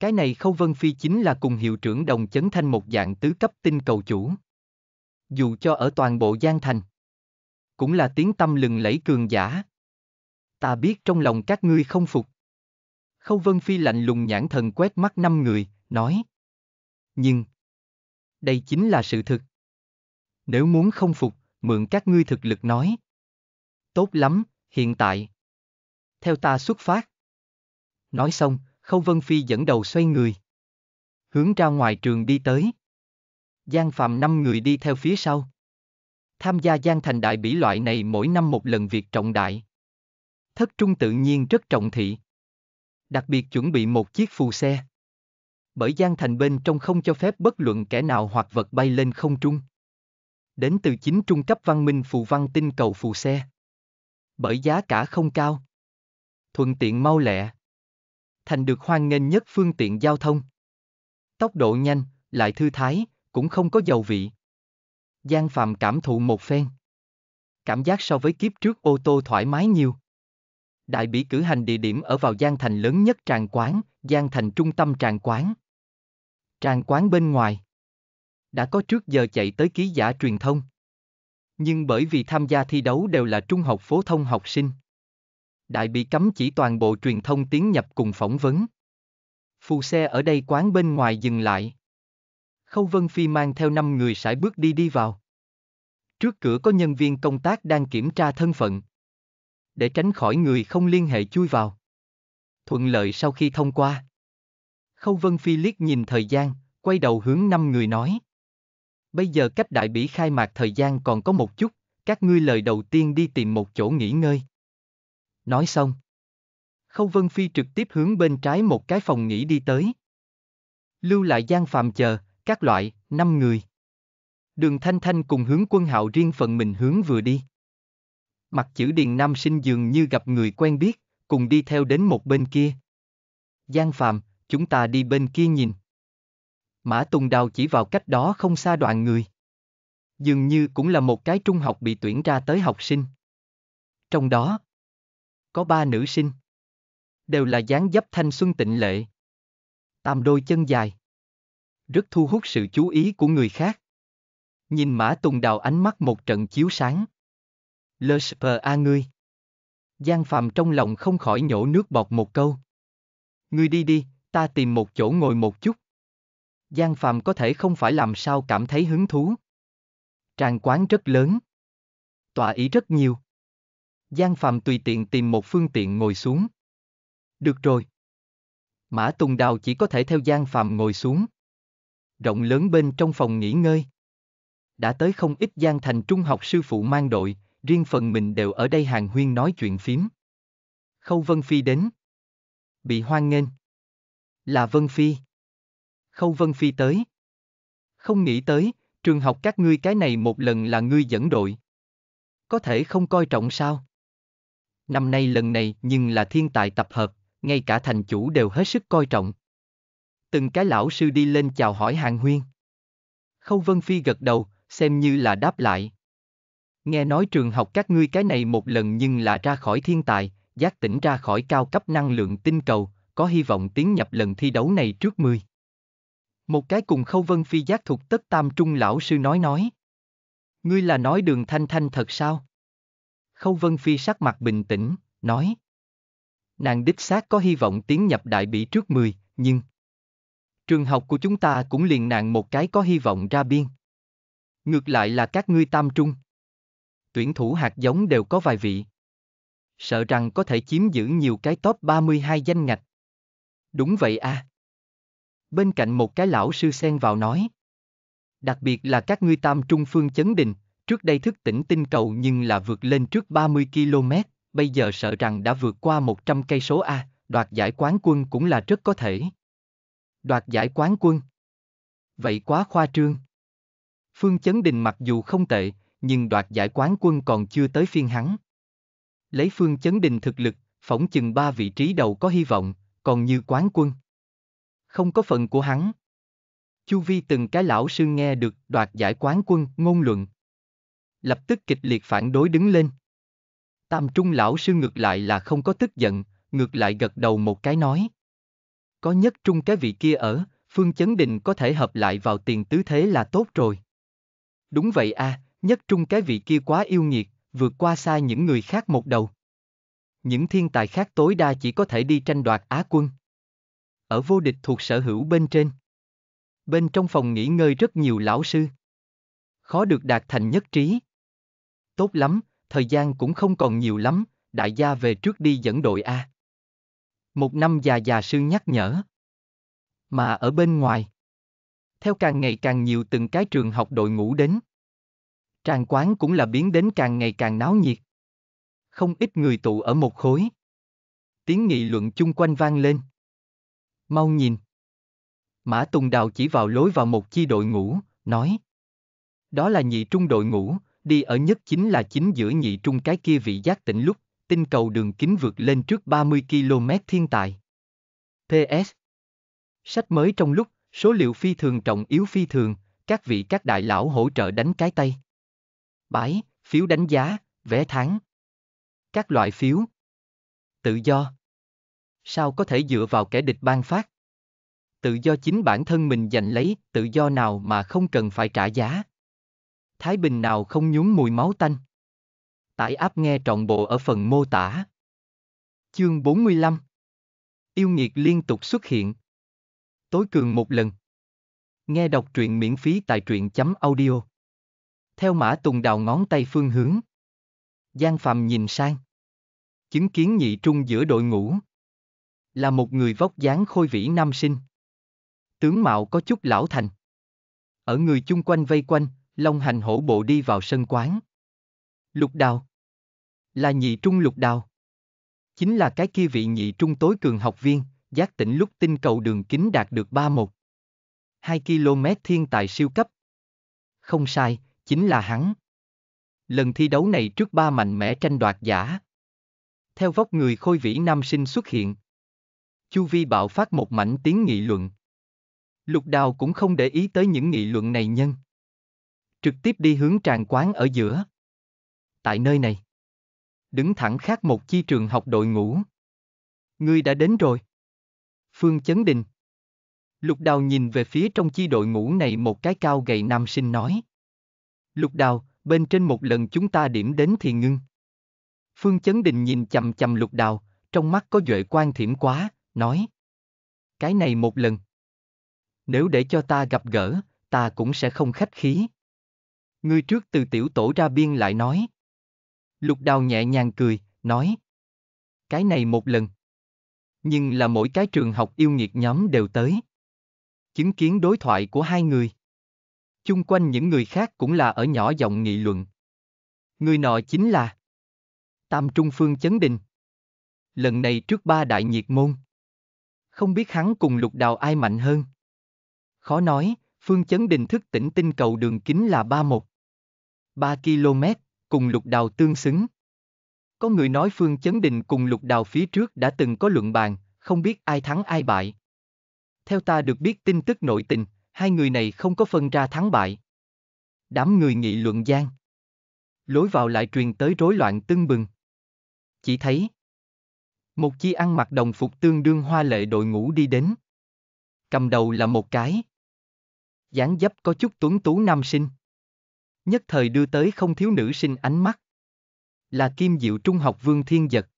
cái này Khâu Vân Phi chính là cùng hiệu trưởng đồng chấn thanh một dạng tứ cấp tinh cầu chủ. Dù cho ở toàn bộ Giang Thành, cũng là tiếng tâm lừng lẫy cường giả. Ta biết trong lòng các ngươi không phục. Khâu Vân Phi lạnh lùng nhãn thần quét mắt năm người, nói. Nhưng, đây chính là sự thực. Nếu muốn không phục, mượn các ngươi thực lực nói. Tốt lắm, hiện tại. Theo ta xuất phát. Nói xong, Khâu Vân Phi dẫn đầu xoay người. Hướng ra ngoài trường đi tới. Giang Phạm năm người đi theo phía sau. Tham gia Giang Thành Đại Bỉ loại này mỗi năm một lần việc trọng đại. Thất Trung tự nhiên rất trọng thị. Đặc biệt chuẩn bị một chiếc phù xe. Bởi Giang Thành bên trong không cho phép bất luận kẻ nào hoặc vật bay lên không trung đến từ chính trung cấp văn minh phù văn tinh cầu phù xe. Bởi giá cả không cao. Thuận tiện mau lẹ. Thành được hoan nghênh nhất phương tiện giao thông. Tốc độ nhanh, lại thư thái, cũng không có dầu vị. Giang Phạm cảm thụ một phen. Cảm giác so với kiếp trước ô tô thoải mái nhiều. Đại bỉ cử hành địa điểm ở vào Giang Thành lớn nhất Tràng Quán, Giang Thành trung tâm Tràng Quán. Tràng Quán bên ngoài đã có trước giờ chạy tới ký giả truyền thông. Nhưng bởi vì tham gia thi đấu đều là trung học phổ thông học sinh. Đại bị cấm chỉ toàn bộ truyền thông tiến nhập cùng phỏng vấn. Phù xe ở đây quán bên ngoài dừng lại. Khâu Vân Phi mang theo 5 người sải bước đi đi vào. Trước cửa có nhân viên công tác đang kiểm tra thân phận. Để tránh khỏi người không liên hệ chui vào. Thuận lợi sau khi thông qua. Khâu Vân Phi liếc nhìn thời gian, quay đầu hướng năm người nói. Bây giờ cách đại bỉ khai mạc thời gian còn có một chút, các ngươi lời đầu tiên đi tìm một chỗ nghỉ ngơi. Nói xong. Khâu Vân Phi trực tiếp hướng bên trái một cái phòng nghỉ đi tới. Lưu lại Giang phàm chờ, các loại, năm người. Đường Thanh Thanh cùng hướng quân hạo riêng phần mình hướng vừa đi. Mặt chữ Điền Nam sinh dường như gặp người quen biết, cùng đi theo đến một bên kia. Giang Phạm, chúng ta đi bên kia nhìn. Mã Tùng Đào chỉ vào cách đó không xa đoàn người. Dường như cũng là một cái trung học bị tuyển ra tới học sinh. Trong đó, có ba nữ sinh. Đều là dáng dấp thanh xuân tịnh lệ. Tam đôi chân dài. Rất thu hút sự chú ý của người khác. Nhìn Mã Tùng Đào ánh mắt một trận chiếu sáng. Lơ a ngươi. Giang phàm trong lòng không khỏi nhổ nước bọt một câu. Ngươi đi đi, ta tìm một chỗ ngồi một chút. Giang Phạm có thể không phải làm sao cảm thấy hứng thú. Tràng quán rất lớn. Tọa ý rất nhiều. Giang Phạm tùy tiện tìm một phương tiện ngồi xuống. Được rồi. Mã Tùng Đào chỉ có thể theo Giang Phạm ngồi xuống. Rộng lớn bên trong phòng nghỉ ngơi. Đã tới không ít Giang Thành trung học sư phụ mang đội, riêng phần mình đều ở đây hàng huyên nói chuyện phím. Khâu Vân Phi đến. Bị hoan nghênh. Là Vân Phi. Khâu Vân Phi tới. Không nghĩ tới, trường học các ngươi cái này một lần là ngươi dẫn đội. Có thể không coi trọng sao? Năm nay lần này nhưng là thiên tài tập hợp, ngay cả thành chủ đều hết sức coi trọng. Từng cái lão sư đi lên chào hỏi hàng huyên. Khâu Vân Phi gật đầu, xem như là đáp lại. Nghe nói trường học các ngươi cái này một lần nhưng là ra khỏi thiên tài, giác tỉnh ra khỏi cao cấp năng lượng tinh cầu, có hy vọng tiến nhập lần thi đấu này trước 10. Một cái cùng khâu vân phi giác thuộc tất tam trung lão sư nói nói. Ngươi là nói đường thanh thanh thật sao? Khâu vân phi sắc mặt bình tĩnh, nói. Nàng đích xác có hy vọng tiến nhập đại bỉ trước 10, nhưng... Trường học của chúng ta cũng liền nàng một cái có hy vọng ra biên. Ngược lại là các ngươi tam trung. Tuyển thủ hạt giống đều có vài vị. Sợ rằng có thể chiếm giữ nhiều cái top 32 danh ngạch. Đúng vậy à. Bên cạnh một cái lão sư xen vào nói. Đặc biệt là các ngươi tam trung phương chấn định, trước đây thức tỉnh tinh cầu nhưng là vượt lên trước 30 km, bây giờ sợ rằng đã vượt qua 100 cây số A, đoạt giải quán quân cũng là rất có thể. Đoạt giải quán quân. Vậy quá khoa trương. Phương Chấn Đình mặc dù không tệ, nhưng đoạt giải quán quân còn chưa tới phiên hắn. Lấy Phương Chấn Đình thực lực, phỏng chừng ba vị trí đầu có hy vọng, còn như quán quân không có phần của hắn. Chu vi từng cái lão sư nghe được đoạt giải quán quân, ngôn luận. Lập tức kịch liệt phản đối đứng lên. Tam trung lão sư ngược lại là không có tức giận, ngược lại gật đầu một cái nói. Có nhất trung cái vị kia ở, Phương Chấn Định có thể hợp lại vào tiền tứ thế là tốt rồi. Đúng vậy a, à, nhất trung cái vị kia quá yêu nghiệt, vượt qua xa những người khác một đầu. Những thiên tài khác tối đa chỉ có thể đi tranh đoạt Á quân ở vô địch thuộc sở hữu bên trên. Bên trong phòng nghỉ ngơi rất nhiều lão sư. Khó được đạt thành nhất trí. Tốt lắm, thời gian cũng không còn nhiều lắm, đại gia về trước đi dẫn đội A. Một năm già già sư nhắc nhở. Mà ở bên ngoài. Theo càng ngày càng nhiều từng cái trường học đội ngũ đến. Tràng quán cũng là biến đến càng ngày càng náo nhiệt. Không ít người tụ ở một khối. Tiếng nghị luận chung quanh vang lên mau nhìn. Mã Tùng Đào chỉ vào lối vào một chi đội ngũ, nói. Đó là nhị trung đội ngũ, đi ở nhất chính là chính giữa nhị trung cái kia vị giác tỉnh lúc, tinh cầu đường kính vượt lên trước 30 km thiên tài. PS Sách mới trong lúc, số liệu phi thường trọng yếu phi thường, các vị các đại lão hỗ trợ đánh cái tay. Bãi, phiếu đánh giá, vé tháng. Các loại phiếu. Tự do sao có thể dựa vào kẻ địch ban phát? Tự do chính bản thân mình giành lấy, tự do nào mà không cần phải trả giá. Thái Bình nào không nhún mùi máu tanh. Tải áp nghe trọn bộ ở phần mô tả. Chương 45 Yêu nghiệt liên tục xuất hiện. Tối cường một lần. Nghe đọc truyện miễn phí tại truyện chấm audio. Theo mã tùng đào ngón tay phương hướng. Giang Phạm nhìn sang. Chứng kiến nhị trung giữa đội ngũ. Là một người vóc dáng khôi vĩ nam sinh. Tướng mạo có chút lão thành. Ở người chung quanh vây quanh, Long hành hổ bộ đi vào sân quán. Lục đào. Là nhị trung lục đào. Chính là cái kia vị nhị trung tối cường học viên, giác tỉnh lúc tinh cầu đường kính đạt được 31. 2 km thiên tài siêu cấp. Không sai, chính là hắn. Lần thi đấu này trước ba mạnh mẽ tranh đoạt giả. Theo vóc người khôi vĩ nam sinh xuất hiện, Chu Vi bạo phát một mảnh tiếng nghị luận. Lục đào cũng không để ý tới những nghị luận này nhân. Trực tiếp đi hướng tràng quán ở giữa. Tại nơi này. Đứng thẳng khác một chi trường học đội ngũ. Ngươi đã đến rồi. Phương Chấn Đình. Lục đào nhìn về phía trong chi đội ngũ này một cái cao gầy nam sinh nói. Lục đào, bên trên một lần chúng ta điểm đến thì ngưng. Phương Chấn Đình nhìn chầm chầm lục đào, trong mắt có duệ quan thiểm quá, nói. Cái này một lần. Nếu để cho ta gặp gỡ, ta cũng sẽ không khách khí. Ngươi trước từ tiểu tổ ra biên lại nói. Lục đào nhẹ nhàng cười, nói. Cái này một lần. Nhưng là mỗi cái trường học yêu nghiệt nhóm đều tới. Chứng kiến đối thoại của hai người. Chung quanh những người khác cũng là ở nhỏ giọng nghị luận. Người nọ chính là Tam Trung Phương Chấn Đình. Lần này trước ba đại nhiệt môn không biết hắn cùng lục đào ai mạnh hơn. Khó nói, phương chấn đình thức tỉnh tinh cầu đường kính là 31. 3 km, cùng lục đào tương xứng. Có người nói phương chấn đình cùng lục đào phía trước đã từng có luận bàn, không biết ai thắng ai bại. Theo ta được biết tin tức nội tình, hai người này không có phân ra thắng bại. Đám người nghị luận gian. Lối vào lại truyền tới rối loạn tưng bừng. Chỉ thấy, một chi ăn mặc đồng phục tương đương hoa lệ đội ngũ đi đến. Cầm đầu là một cái. dáng dấp có chút tuấn tú nam sinh. Nhất thời đưa tới không thiếu nữ sinh ánh mắt. Là Kim Diệu Trung học Vương Thiên Giật.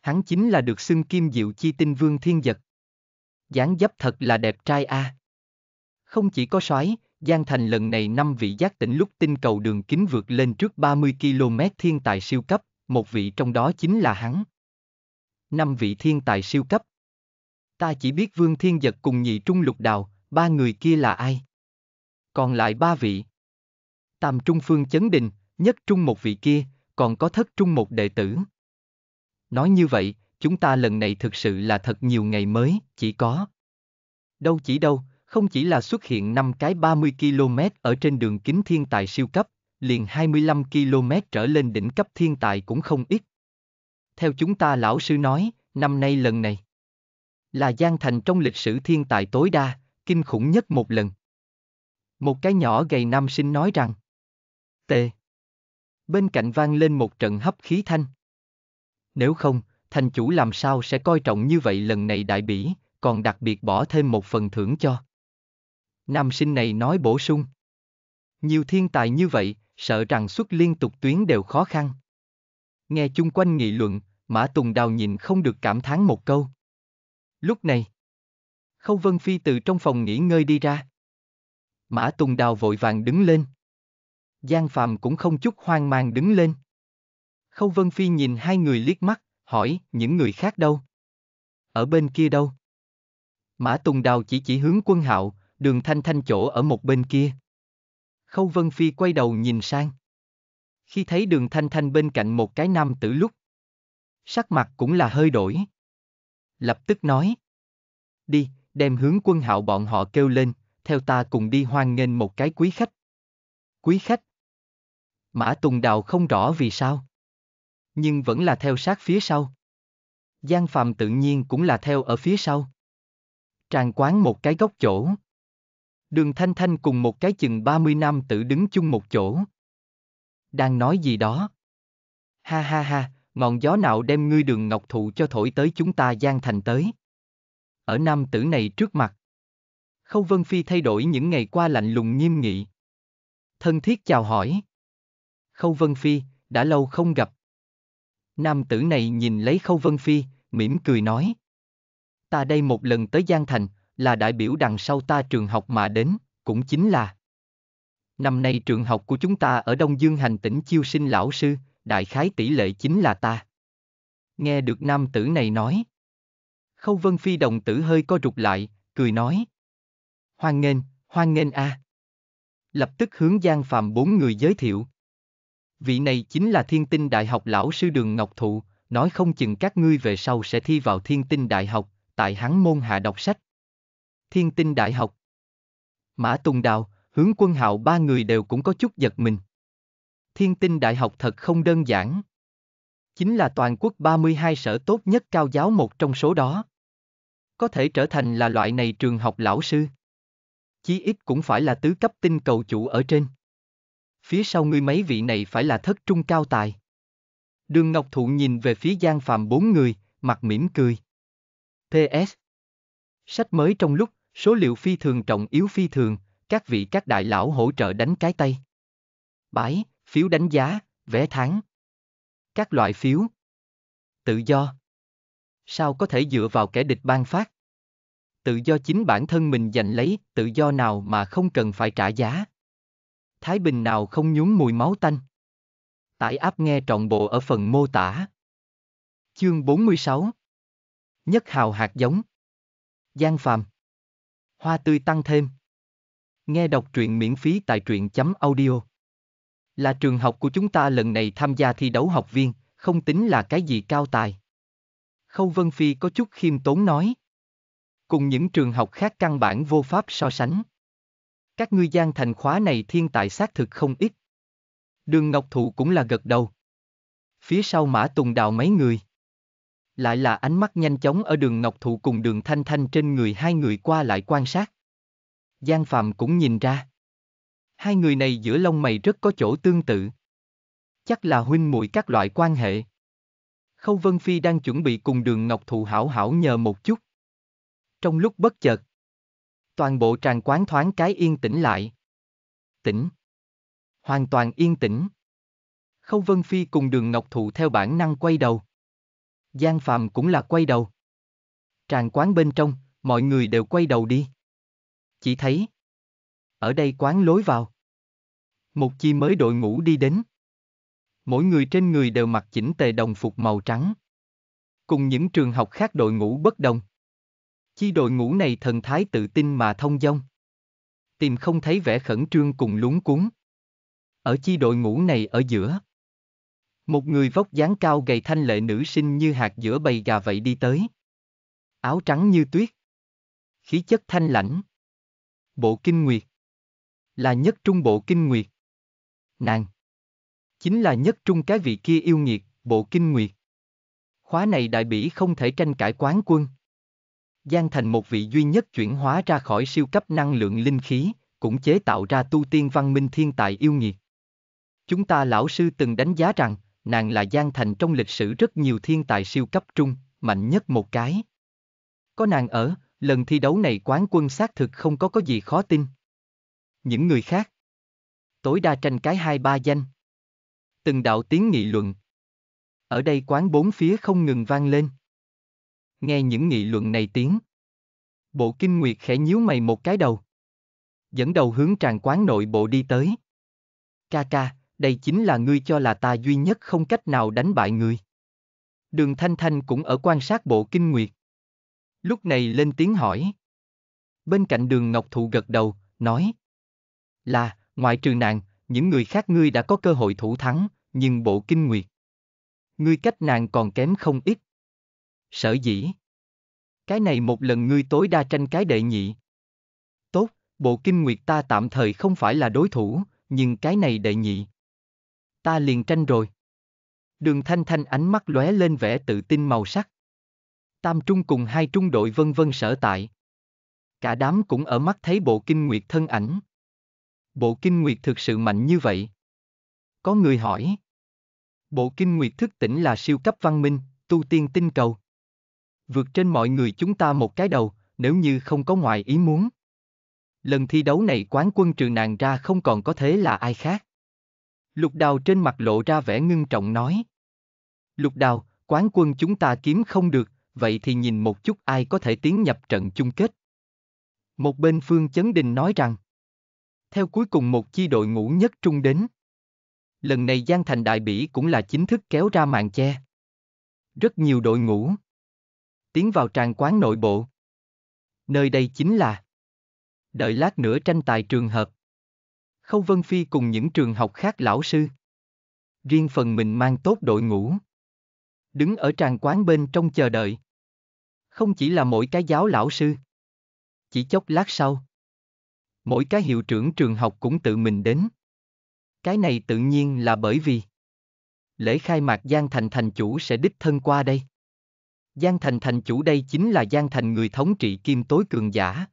Hắn chính là được xưng Kim Diệu Chi Tinh Vương Thiên Giật. dáng dấp thật là đẹp trai a. À. Không chỉ có soái, Giang Thành lần này năm vị giác tỉnh lúc tinh cầu đường kính vượt lên trước 30 km thiên tài siêu cấp, một vị trong đó chính là hắn năm vị thiên tài siêu cấp. Ta chỉ biết Vương Thiên Giật cùng nhị trung lục đào, ba người kia là ai? Còn lại ba vị. Tam trung phương chấn đình, nhất trung một vị kia, còn có thất trung một đệ tử. Nói như vậy, chúng ta lần này thực sự là thật nhiều ngày mới, chỉ có. Đâu chỉ đâu, không chỉ là xuất hiện năm cái 30 km ở trên đường kính thiên tài siêu cấp, liền 25 km trở lên đỉnh cấp thiên tài cũng không ít, theo chúng ta lão sư nói, năm nay lần này là gian Thành trong lịch sử thiên tài tối đa, kinh khủng nhất một lần. Một cái nhỏ gầy nam sinh nói rằng, tệ. Bên cạnh vang lên một trận hấp khí thanh. Nếu không, thành chủ làm sao sẽ coi trọng như vậy lần này đại bỉ, còn đặc biệt bỏ thêm một phần thưởng cho. Nam sinh này nói bổ sung. Nhiều thiên tài như vậy, sợ rằng xuất liên tục tuyến đều khó khăn. Nghe chung quanh nghị luận, Mã Tùng Đào nhìn không được cảm thán một câu. Lúc này, Khâu Vân Phi từ trong phòng nghỉ ngơi đi ra. Mã Tùng Đào vội vàng đứng lên. Giang Phạm cũng không chút hoang mang đứng lên. Khâu Vân Phi nhìn hai người liếc mắt, hỏi, những người khác đâu? Ở bên kia đâu? Mã Tùng Đào chỉ chỉ hướng quân hạo, đường thanh thanh chỗ ở một bên kia. Khâu Vân Phi quay đầu nhìn sang. Khi thấy đường thanh thanh bên cạnh một cái nam tử lúc, Sắc mặt cũng là hơi đổi. Lập tức nói. Đi, đem hướng quân hạo bọn họ kêu lên, theo ta cùng đi hoan nghênh một cái quý khách. Quý khách. Mã Tùng Đào không rõ vì sao. Nhưng vẫn là theo sát phía sau. Giang Phạm tự nhiên cũng là theo ở phía sau. Tràn quán một cái góc chỗ. Đường Thanh Thanh cùng một cái chừng 30 năm tự đứng chung một chỗ. Đang nói gì đó. Ha ha ha, ngọn gió nào đem ngươi đường ngọc thụ cho thổi tới chúng ta gian thành tới. Ở nam tử này trước mặt. Khâu Vân Phi thay đổi những ngày qua lạnh lùng nghiêm nghị. Thân thiết chào hỏi. Khâu Vân Phi, đã lâu không gặp. Nam tử này nhìn lấy Khâu Vân Phi, mỉm cười nói. Ta đây một lần tới Giang Thành, là đại biểu đằng sau ta trường học mà đến, cũng chính là. Năm nay trường học của chúng ta ở Đông Dương hành tỉnh chiêu sinh lão sư, đại khái tỷ lệ chính là ta. Nghe được nam tử này nói. Khâu Vân Phi đồng tử hơi co rụt lại, cười nói. Hoan nghênh, hoan nghênh a. À. Lập tức hướng Giang Phạm bốn người giới thiệu. Vị này chính là thiên tinh đại học lão sư đường Ngọc Thụ, nói không chừng các ngươi về sau sẽ thi vào thiên tinh đại học, tại hắn môn hạ đọc sách. Thiên tinh đại học. Mã Tùng Đào, hướng quân hạo ba người đều cũng có chút giật mình. Thiên tinh đại học thật không đơn giản. Chính là toàn quốc 32 sở tốt nhất cao giáo một trong số đó. Có thể trở thành là loại này trường học lão sư. Chí ít cũng phải là tứ cấp tinh cầu chủ ở trên. Phía sau ngươi mấy vị này phải là thất trung cao tài. Đường Ngọc Thụ nhìn về phía Giang Phạm bốn người, mặt mỉm cười. PS Sách mới trong lúc, số liệu phi thường trọng yếu phi thường, các vị các đại lão hỗ trợ đánh cái tay. Bái, phiếu đánh giá, vé tháng. Các loại phiếu. Tự do. Sao có thể dựa vào kẻ địch ban phát? Tự do chính bản thân mình giành lấy, tự do nào mà không cần phải trả giá. Thái Bình nào không nhúng mùi máu tanh. Tải áp nghe trọn bộ ở phần mô tả. Chương 46 Nhất hào hạt giống Giang phàm Hoa tươi tăng thêm Nghe đọc truyện miễn phí tại truyện chấm audio là trường học của chúng ta lần này tham gia thi đấu học viên, không tính là cái gì cao tài. Khâu Vân Phi có chút khiêm tốn nói. Cùng những trường học khác căn bản vô pháp so sánh. Các ngươi gian thành khóa này thiên tài xác thực không ít. Đường Ngọc Thụ cũng là gật đầu. Phía sau Mã Tùng Đào mấy người. Lại là ánh mắt nhanh chóng ở đường Ngọc Thụ cùng đường Thanh Thanh trên người hai người qua lại quan sát. Giang Phạm cũng nhìn ra. Hai người này giữa lông mày rất có chỗ tương tự. Chắc là huynh muội các loại quan hệ. Khâu Vân Phi đang chuẩn bị cùng đường Ngọc Thụ hảo hảo nhờ một chút. Trong lúc bất chợt, toàn bộ tràng quán thoáng cái yên tĩnh lại. Tĩnh. Hoàn toàn yên tĩnh. Khâu Vân Phi cùng đường Ngọc Thụ theo bản năng quay đầu. Giang Phạm cũng là quay đầu. Tràng quán bên trong, mọi người đều quay đầu đi. Chỉ thấy ở đây quán lối vào. Một chi mới đội ngũ đi đến. Mỗi người trên người đều mặc chỉnh tề đồng phục màu trắng. Cùng những trường học khác đội ngũ bất đồng. Chi đội ngũ này thần thái tự tin mà thông dong. Tìm không thấy vẻ khẩn trương cùng lúng cuốn. Ở chi đội ngũ này ở giữa. Một người vóc dáng cao gầy thanh lệ nữ sinh như hạt giữa bầy gà vậy đi tới. Áo trắng như tuyết. Khí chất thanh lãnh. Bộ kinh nguyệt là nhất trung bộ kinh nguyệt. Nàng chính là nhất trung cái vị kia yêu nghiệt, bộ kinh nguyệt. Khóa này đại bỉ không thể tranh cãi quán quân. Giang thành một vị duy nhất chuyển hóa ra khỏi siêu cấp năng lượng linh khí, cũng chế tạo ra tu tiên văn minh thiên tài yêu nghiệt. Chúng ta lão sư từng đánh giá rằng, nàng là Giang Thành trong lịch sử rất nhiều thiên tài siêu cấp trung, mạnh nhất một cái. Có nàng ở, lần thi đấu này quán quân xác thực không có có gì khó tin những người khác. Tối đa tranh cái hai ba danh. Từng đạo tiếng nghị luận. Ở đây quán bốn phía không ngừng vang lên. Nghe những nghị luận này tiếng. Bộ kinh nguyệt khẽ nhíu mày một cái đầu. Dẫn đầu hướng tràn quán nội bộ đi tới. Ca ca, đây chính là ngươi cho là ta duy nhất không cách nào đánh bại ngươi. Đường Thanh Thanh cũng ở quan sát bộ kinh nguyệt. Lúc này lên tiếng hỏi. Bên cạnh đường Ngọc Thụ gật đầu, nói, là, ngoại trừ nàng, những người khác ngươi đã có cơ hội thủ thắng, nhưng bộ kinh nguyệt. Ngươi cách nàng còn kém không ít. Sở dĩ. Cái này một lần ngươi tối đa tranh cái đệ nhị. Tốt, bộ kinh nguyệt ta tạm thời không phải là đối thủ, nhưng cái này đệ nhị. Ta liền tranh rồi. Đường thanh thanh ánh mắt lóe lên vẻ tự tin màu sắc. Tam trung cùng hai trung đội vân vân sở tại. Cả đám cũng ở mắt thấy bộ kinh nguyệt thân ảnh bộ kinh nguyệt thực sự mạnh như vậy? Có người hỏi. Bộ kinh nguyệt thức tỉnh là siêu cấp văn minh, tu tiên tinh cầu. Vượt trên mọi người chúng ta một cái đầu, nếu như không có ngoài ý muốn. Lần thi đấu này quán quân trừ nàng ra không còn có thế là ai khác. Lục đào trên mặt lộ ra vẻ ngưng trọng nói. Lục đào, quán quân chúng ta kiếm không được, vậy thì nhìn một chút ai có thể tiến nhập trận chung kết. Một bên Phương Chấn Đình nói rằng, theo cuối cùng một chi đội ngũ nhất trung đến. Lần này Giang Thành Đại Bỉ cũng là chính thức kéo ra màn che. Rất nhiều đội ngũ tiến vào tràng quán nội bộ. Nơi đây chính là đợi lát nữa tranh tài trường hợp. Khâu Vân Phi cùng những trường học khác lão sư. Riêng phần mình mang tốt đội ngũ. Đứng ở tràng quán bên trong chờ đợi. Không chỉ là mỗi cái giáo lão sư. Chỉ chốc lát sau mỗi cái hiệu trưởng trường học cũng tự mình đến. Cái này tự nhiên là bởi vì lễ khai mạc Giang Thành thành chủ sẽ đích thân qua đây. Giang Thành thành chủ đây chính là Giang Thành người thống trị kim tối cường giả.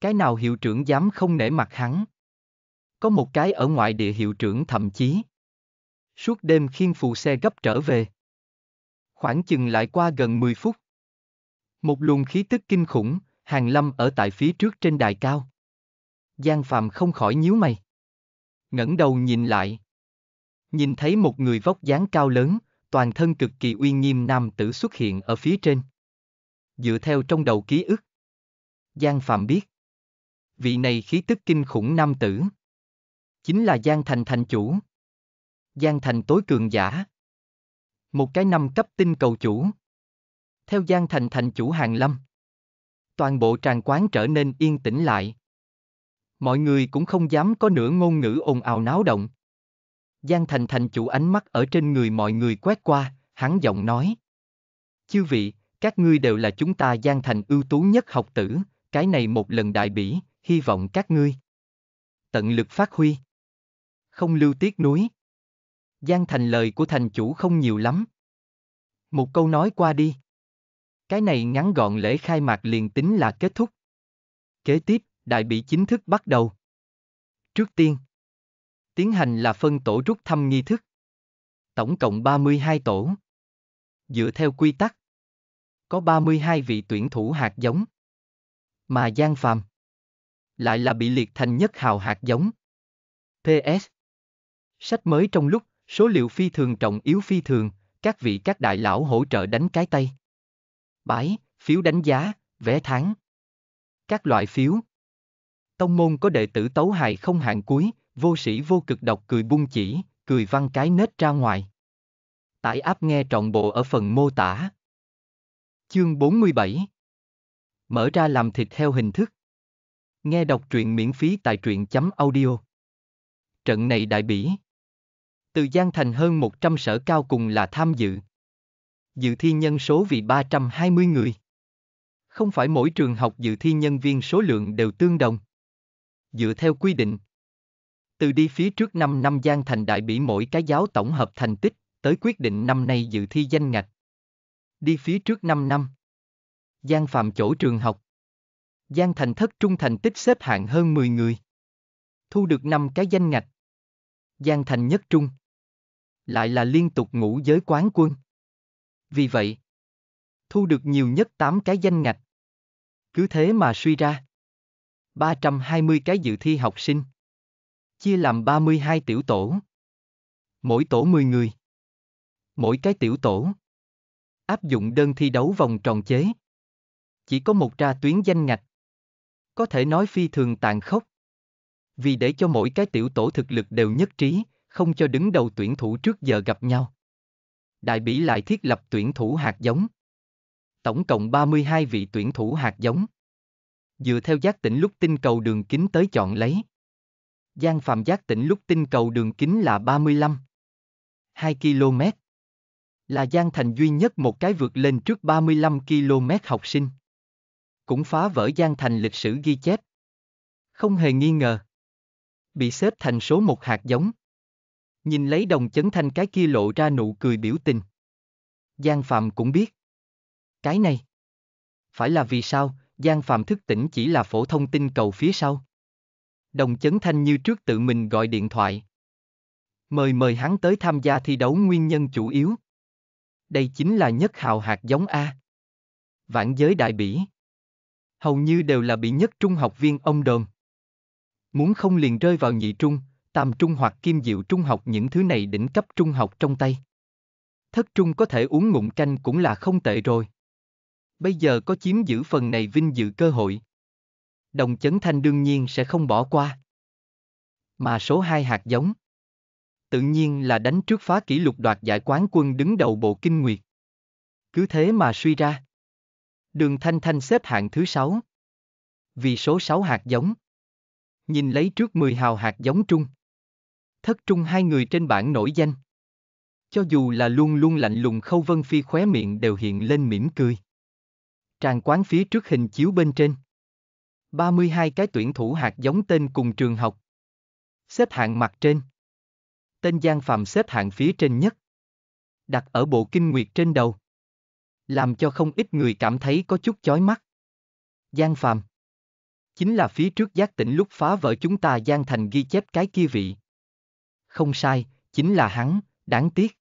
Cái nào hiệu trưởng dám không nể mặt hắn? Có một cái ở ngoại địa hiệu trưởng thậm chí. Suốt đêm khiên phù xe gấp trở về. Khoảng chừng lại qua gần 10 phút. Một luồng khí tức kinh khủng, hàng lâm ở tại phía trước trên đài cao. Giang Phạm không khỏi nhíu mày. ngẩng đầu nhìn lại. Nhìn thấy một người vóc dáng cao lớn, toàn thân cực kỳ uy nghiêm nam tử xuất hiện ở phía trên. Dựa theo trong đầu ký ức. Giang Phạm biết. Vị này khí tức kinh khủng nam tử. Chính là Giang Thành thành chủ. Giang Thành tối cường giả. Một cái năm cấp tinh cầu chủ. Theo Giang Thành thành chủ hàng lâm. Toàn bộ tràng quán trở nên yên tĩnh lại, Mọi người cũng không dám có nửa ngôn ngữ ồn ào náo động. Giang Thành Thành chủ ánh mắt ở trên người mọi người quét qua, hắn giọng nói. Chư vị, các ngươi đều là chúng ta Giang Thành ưu tú nhất học tử, cái này một lần đại bỉ, hy vọng các ngươi. Tận lực phát huy. Không lưu tiếc núi. Giang Thành lời của thành chủ không nhiều lắm. Một câu nói qua đi. Cái này ngắn gọn lễ khai mạc liền tính là kết thúc. Kế tiếp, đại bị chính thức bắt đầu. Trước tiên, tiến hành là phân tổ rút thăm nghi thức. Tổng cộng 32 tổ. Dựa theo quy tắc, có 32 vị tuyển thủ hạt giống. Mà Giang Phàm lại là bị liệt thành nhất hào hạt giống. PS Sách mới trong lúc, số liệu phi thường trọng yếu phi thường, các vị các đại lão hỗ trợ đánh cái tay. bái phiếu đánh giá, vé tháng. Các loại phiếu, tông môn có đệ tử tấu hài không hạn cuối, vô sĩ vô cực độc cười bung chỉ, cười văn cái nết ra ngoài. Tải áp nghe trọn bộ ở phần mô tả. Chương 47 Mở ra làm thịt theo hình thức. Nghe đọc truyện miễn phí tại truyện chấm audio. Trận này đại bỉ. Từ Giang Thành hơn 100 sở cao cùng là tham dự. Dự thi nhân số vì 320 người. Không phải mỗi trường học dự thi nhân viên số lượng đều tương đồng dựa theo quy định. Từ đi phía trước 5 năm Giang Thành Đại bị mỗi cái giáo tổng hợp thành tích, tới quyết định năm nay dự thi danh ngạch. Đi phía trước 5 năm. Giang Phạm chỗ trường học. Giang Thành thất trung thành tích xếp hạng hơn 10 người. Thu được 5 cái danh ngạch. Giang Thành nhất trung. Lại là liên tục ngủ giới quán quân. Vì vậy, thu được nhiều nhất 8 cái danh ngạch. Cứ thế mà suy ra. 320 cái dự thi học sinh. Chia làm 32 tiểu tổ. Mỗi tổ 10 người. Mỗi cái tiểu tổ. Áp dụng đơn thi đấu vòng tròn chế. Chỉ có một ra tuyến danh ngạch. Có thể nói phi thường tàn khốc. Vì để cho mỗi cái tiểu tổ thực lực đều nhất trí, không cho đứng đầu tuyển thủ trước giờ gặp nhau. Đại Bỉ lại thiết lập tuyển thủ hạt giống. Tổng cộng 32 vị tuyển thủ hạt giống dựa theo giác tỉnh lúc tinh cầu đường kính tới chọn lấy. Giang Phạm giác tỉnh lúc tinh cầu đường kính là 35. 2 km. Là Giang Thành duy nhất một cái vượt lên trước 35 km học sinh. Cũng phá vỡ Giang Thành lịch sử ghi chép. Không hề nghi ngờ. Bị xếp thành số một hạt giống. Nhìn lấy đồng chấn thanh cái kia lộ ra nụ cười biểu tình. Giang Phạm cũng biết. Cái này. Phải là vì sao, Giang Phạm thức tỉnh chỉ là phổ thông tinh cầu phía sau. Đồng chấn thanh như trước tự mình gọi điện thoại. Mời mời hắn tới tham gia thi đấu nguyên nhân chủ yếu. Đây chính là nhất hào hạt giống A. Vạn giới đại bỉ. Hầu như đều là bị nhất trung học viên ông đồn. Muốn không liền rơi vào nhị trung, tam trung hoặc kim diệu trung học những thứ này đỉnh cấp trung học trong tay. Thất trung có thể uống ngụm canh cũng là không tệ rồi bây giờ có chiếm giữ phần này vinh dự cơ hội. Đồng chấn thanh đương nhiên sẽ không bỏ qua. Mà số 2 hạt giống. Tự nhiên là đánh trước phá kỷ lục đoạt giải quán quân đứng đầu bộ kinh nguyệt. Cứ thế mà suy ra. Đường Thanh Thanh xếp hạng thứ 6. Vì số 6 hạt giống. Nhìn lấy trước 10 hào hạt giống trung. Thất trung hai người trên bảng nổi danh. Cho dù là luôn luôn lạnh lùng Khâu Vân Phi khóe miệng đều hiện lên mỉm cười tràn quán phía trước hình chiếu bên trên. 32 cái tuyển thủ hạt giống tên cùng trường học. Xếp hạng mặt trên. Tên Giang Phạm xếp hạng phía trên nhất. Đặt ở bộ kinh nguyệt trên đầu. Làm cho không ít người cảm thấy có chút chói mắt. Giang Phạm. Chính là phía trước giác tỉnh lúc phá vỡ chúng ta Giang Thành ghi chép cái kia vị. Không sai, chính là hắn, đáng tiếc.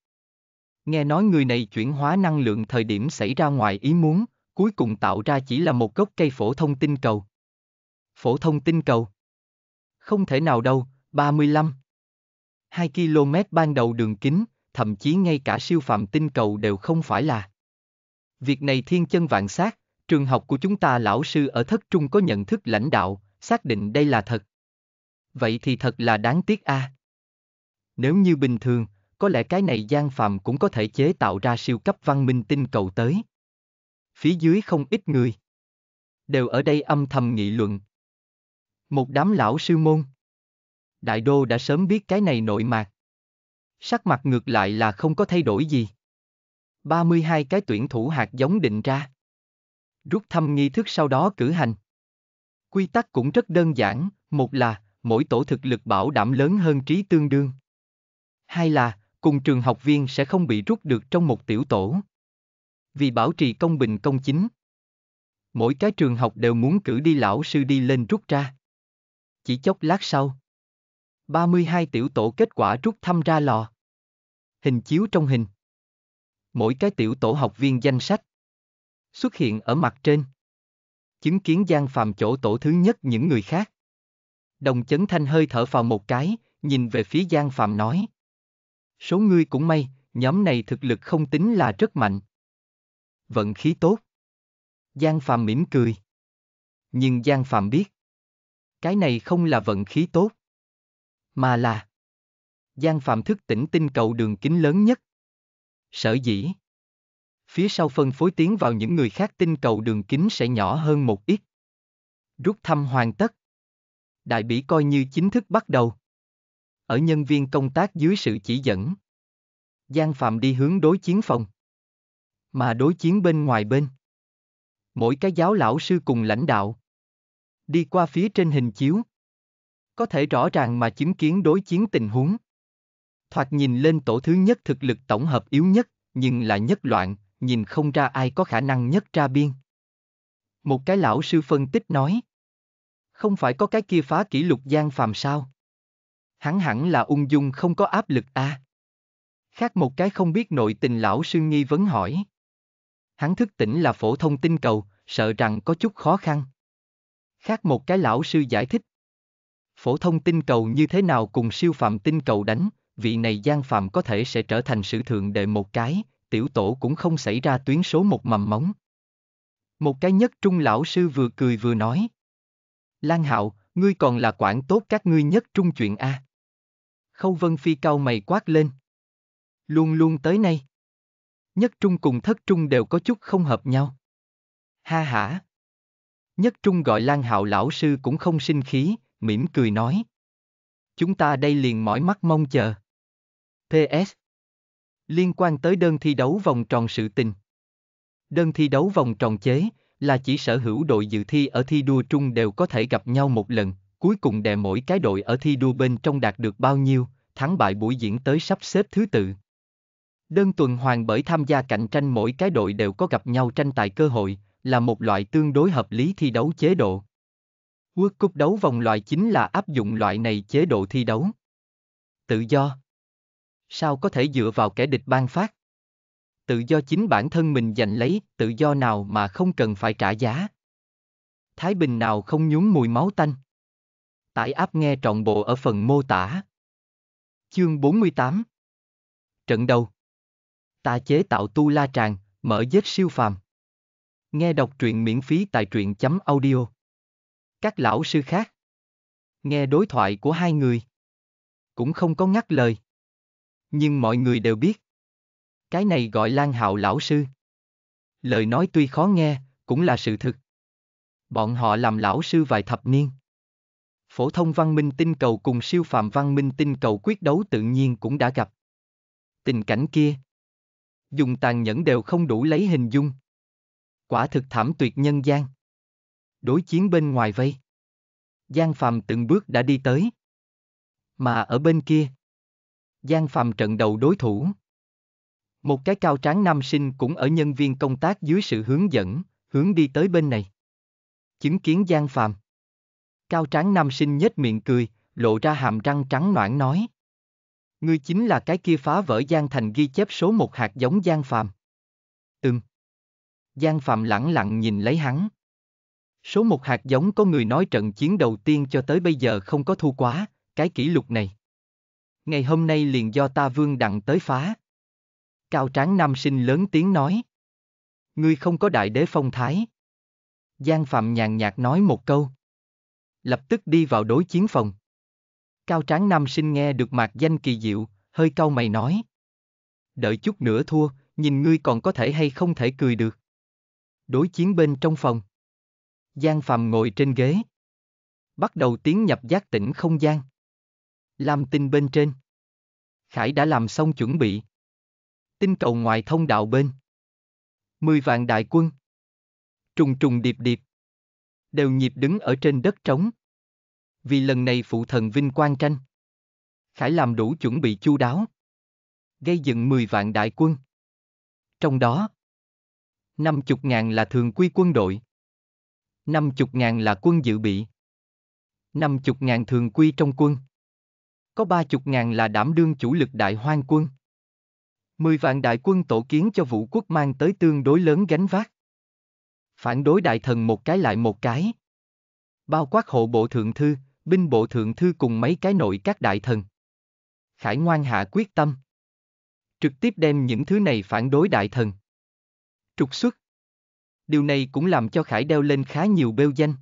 Nghe nói người này chuyển hóa năng lượng thời điểm xảy ra ngoài ý muốn, cuối cùng tạo ra chỉ là một gốc cây phổ thông tinh cầu. Phổ thông tinh cầu? Không thể nào đâu, 35. 2 km ban đầu đường kính, thậm chí ngay cả siêu phạm tinh cầu đều không phải là. Việc này thiên chân vạn sát, trường học của chúng ta lão sư ở thất trung có nhận thức lãnh đạo, xác định đây là thật. Vậy thì thật là đáng tiếc a. À? Nếu như bình thường, có lẽ cái này gian phàm cũng có thể chế tạo ra siêu cấp văn minh tinh cầu tới phía dưới không ít người. Đều ở đây âm thầm nghị luận. Một đám lão sư môn. Đại đô đã sớm biết cái này nội mạc. Sắc mặt ngược lại là không có thay đổi gì. 32 cái tuyển thủ hạt giống định ra. Rút thăm nghi thức sau đó cử hành. Quy tắc cũng rất đơn giản, một là mỗi tổ thực lực bảo đảm lớn hơn trí tương đương. Hai là cùng trường học viên sẽ không bị rút được trong một tiểu tổ vì bảo trì công bình công chính. Mỗi cái trường học đều muốn cử đi lão sư đi lên rút ra. Chỉ chốc lát sau. 32 tiểu tổ kết quả rút thăm ra lò. Hình chiếu trong hình. Mỗi cái tiểu tổ học viên danh sách xuất hiện ở mặt trên. Chứng kiến gian phàm chỗ tổ thứ nhất những người khác. Đồng chấn thanh hơi thở vào một cái, nhìn về phía gian phàm nói. Số ngươi cũng may, nhóm này thực lực không tính là rất mạnh vận khí tốt. Giang Phạm mỉm cười. Nhưng Giang Phạm biết, cái này không là vận khí tốt, mà là Giang Phạm thức tỉnh tinh cầu đường kính lớn nhất. Sở dĩ phía sau phân phối tiến vào những người khác tinh cầu đường kính sẽ nhỏ hơn một ít. Rút thăm hoàn tất. Đại bỉ coi như chính thức bắt đầu. Ở nhân viên công tác dưới sự chỉ dẫn. Giang Phạm đi hướng đối chiến phòng mà đối chiến bên ngoài bên. Mỗi cái giáo lão sư cùng lãnh đạo. Đi qua phía trên hình chiếu. Có thể rõ ràng mà chứng kiến đối chiến tình huống. Thoạt nhìn lên tổ thứ nhất thực lực tổng hợp yếu nhất, nhưng là nhất loạn, nhìn không ra ai có khả năng nhất ra biên. Một cái lão sư phân tích nói. Không phải có cái kia phá kỷ lục gian phàm sao? Hắn hẳn là ung dung không có áp lực a. À? Khác một cái không biết nội tình lão sư nghi vấn hỏi hắn thức tỉnh là phổ thông tinh cầu, sợ rằng có chút khó khăn. Khác một cái lão sư giải thích. Phổ thông tinh cầu như thế nào cùng siêu phạm tinh cầu đánh, vị này gian phạm có thể sẽ trở thành sự thượng đệ một cái, tiểu tổ cũng không xảy ra tuyến số một mầm móng. Một cái nhất trung lão sư vừa cười vừa nói. Lan hạo, ngươi còn là quản tốt các ngươi nhất trung chuyện A. Khâu Vân Phi cao mày quát lên. Luôn luôn tới nay. Nhất trung cùng thất trung đều có chút không hợp nhau. Ha hả. Nhất trung gọi Lan Hạo lão sư cũng không sinh khí, mỉm cười nói. Chúng ta đây liền mỏi mắt mong chờ. PS. Liên quan tới đơn thi đấu vòng tròn sự tình. Đơn thi đấu vòng tròn chế là chỉ sở hữu đội dự thi ở thi đua trung đều có thể gặp nhau một lần, cuối cùng đè mỗi cái đội ở thi đua bên trong đạt được bao nhiêu, thắng bại buổi diễn tới sắp xếp thứ tự. Đơn tuần hoàn bởi tham gia cạnh tranh mỗi cái đội đều có gặp nhau tranh tài cơ hội, là một loại tương đối hợp lý thi đấu chế độ. World Cup đấu vòng loại chính là áp dụng loại này chế độ thi đấu. Tự do. Sao có thể dựa vào kẻ địch ban phát? Tự do chính bản thân mình giành lấy, tự do nào mà không cần phải trả giá. Thái Bình nào không nhúng mùi máu tanh. Tải áp nghe trọn bộ ở phần mô tả. Chương 48 Trận đầu Ta chế tạo tu la tràng, mở giết siêu phàm. Nghe đọc truyện miễn phí tại truyện chấm audio. Các lão sư khác. Nghe đối thoại của hai người. Cũng không có ngắt lời. Nhưng mọi người đều biết. Cái này gọi Lan Hạo lão sư. Lời nói tuy khó nghe, cũng là sự thực. Bọn họ làm lão sư vài thập niên. Phổ thông văn minh tinh cầu cùng siêu phàm văn minh tinh cầu quyết đấu tự nhiên cũng đã gặp. Tình cảnh kia, dùng tàn nhẫn đều không đủ lấy hình dung. Quả thực thảm tuyệt nhân gian. Đối chiến bên ngoài vây. Giang Phàm từng bước đã đi tới. Mà ở bên kia, Giang Phàm trận đầu đối thủ. Một cái cao tráng nam sinh cũng ở nhân viên công tác dưới sự hướng dẫn, hướng đi tới bên này. Chứng kiến Giang Phàm. Cao tráng nam sinh nhếch miệng cười, lộ ra hàm răng trắng noãn nói. Ngươi chính là cái kia phá vỡ gian thành ghi chép số một hạt giống gian phàm. Ừm. Gian Phạm lẳng lặng nhìn lấy hắn. Số một hạt giống có người nói trận chiến đầu tiên cho tới bây giờ không có thu quá, cái kỷ lục này. Ngày hôm nay liền do ta vương đặng tới phá. Cao tráng nam sinh lớn tiếng nói. Ngươi không có đại đế phong thái. Giang Phạm nhàn nhạt nói một câu. Lập tức đi vào đối chiến phòng. Cao tráng nam sinh nghe được mạc danh kỳ diệu, hơi cau mày nói. Đợi chút nữa thua, nhìn ngươi còn có thể hay không thể cười được. Đối chiến bên trong phòng. Giang Phạm ngồi trên ghế. Bắt đầu tiến nhập giác tỉnh không gian. Làm Tinh bên trên. Khải đã làm xong chuẩn bị. Tinh cầu ngoài thông đạo bên. Mười vạn đại quân. Trùng trùng điệp điệp. Đều nhịp đứng ở trên đất trống vì lần này phụ thần vinh quang tranh. Khải làm đủ chuẩn bị chu đáo. Gây dựng 10 vạn đại quân. Trong đó, 50 ngàn là thường quy quân đội. 50 ngàn là quân dự bị. 50 ngàn thường quy trong quân. Có 30 ngàn là đảm đương chủ lực đại hoang quân. 10 vạn đại quân tổ kiến cho vũ quốc mang tới tương đối lớn gánh vác. Phản đối đại thần một cái lại một cái. Bao quát hộ bộ thượng thư, binh bộ thượng thư cùng mấy cái nội các đại thần. Khải ngoan hạ quyết tâm. Trực tiếp đem những thứ này phản đối đại thần. Trục xuất. Điều này cũng làm cho Khải đeo lên khá nhiều bêu danh.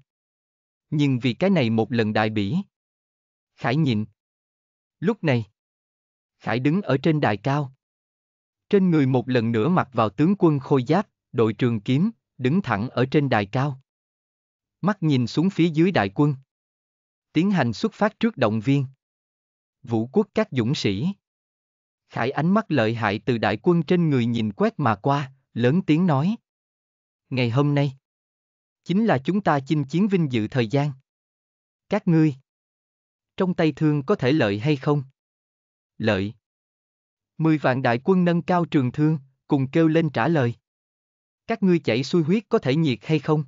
Nhưng vì cái này một lần đại bỉ. Khải nhịn. Lúc này, Khải đứng ở trên đài cao. Trên người một lần nữa mặc vào tướng quân khôi giáp, đội trường kiếm, đứng thẳng ở trên đài cao. Mắt nhìn xuống phía dưới đại quân. Tiến hành xuất phát trước động viên. Vũ quốc các dũng sĩ. Khải ánh mắt lợi hại từ đại quân trên người nhìn quét mà qua, lớn tiếng nói. Ngày hôm nay, chính là chúng ta chinh chiến vinh dự thời gian. Các ngươi, trong tay thương có thể lợi hay không? Lợi. Mười vạn đại quân nâng cao trường thương, cùng kêu lên trả lời. Các ngươi chảy xuôi huyết có thể nhiệt hay không?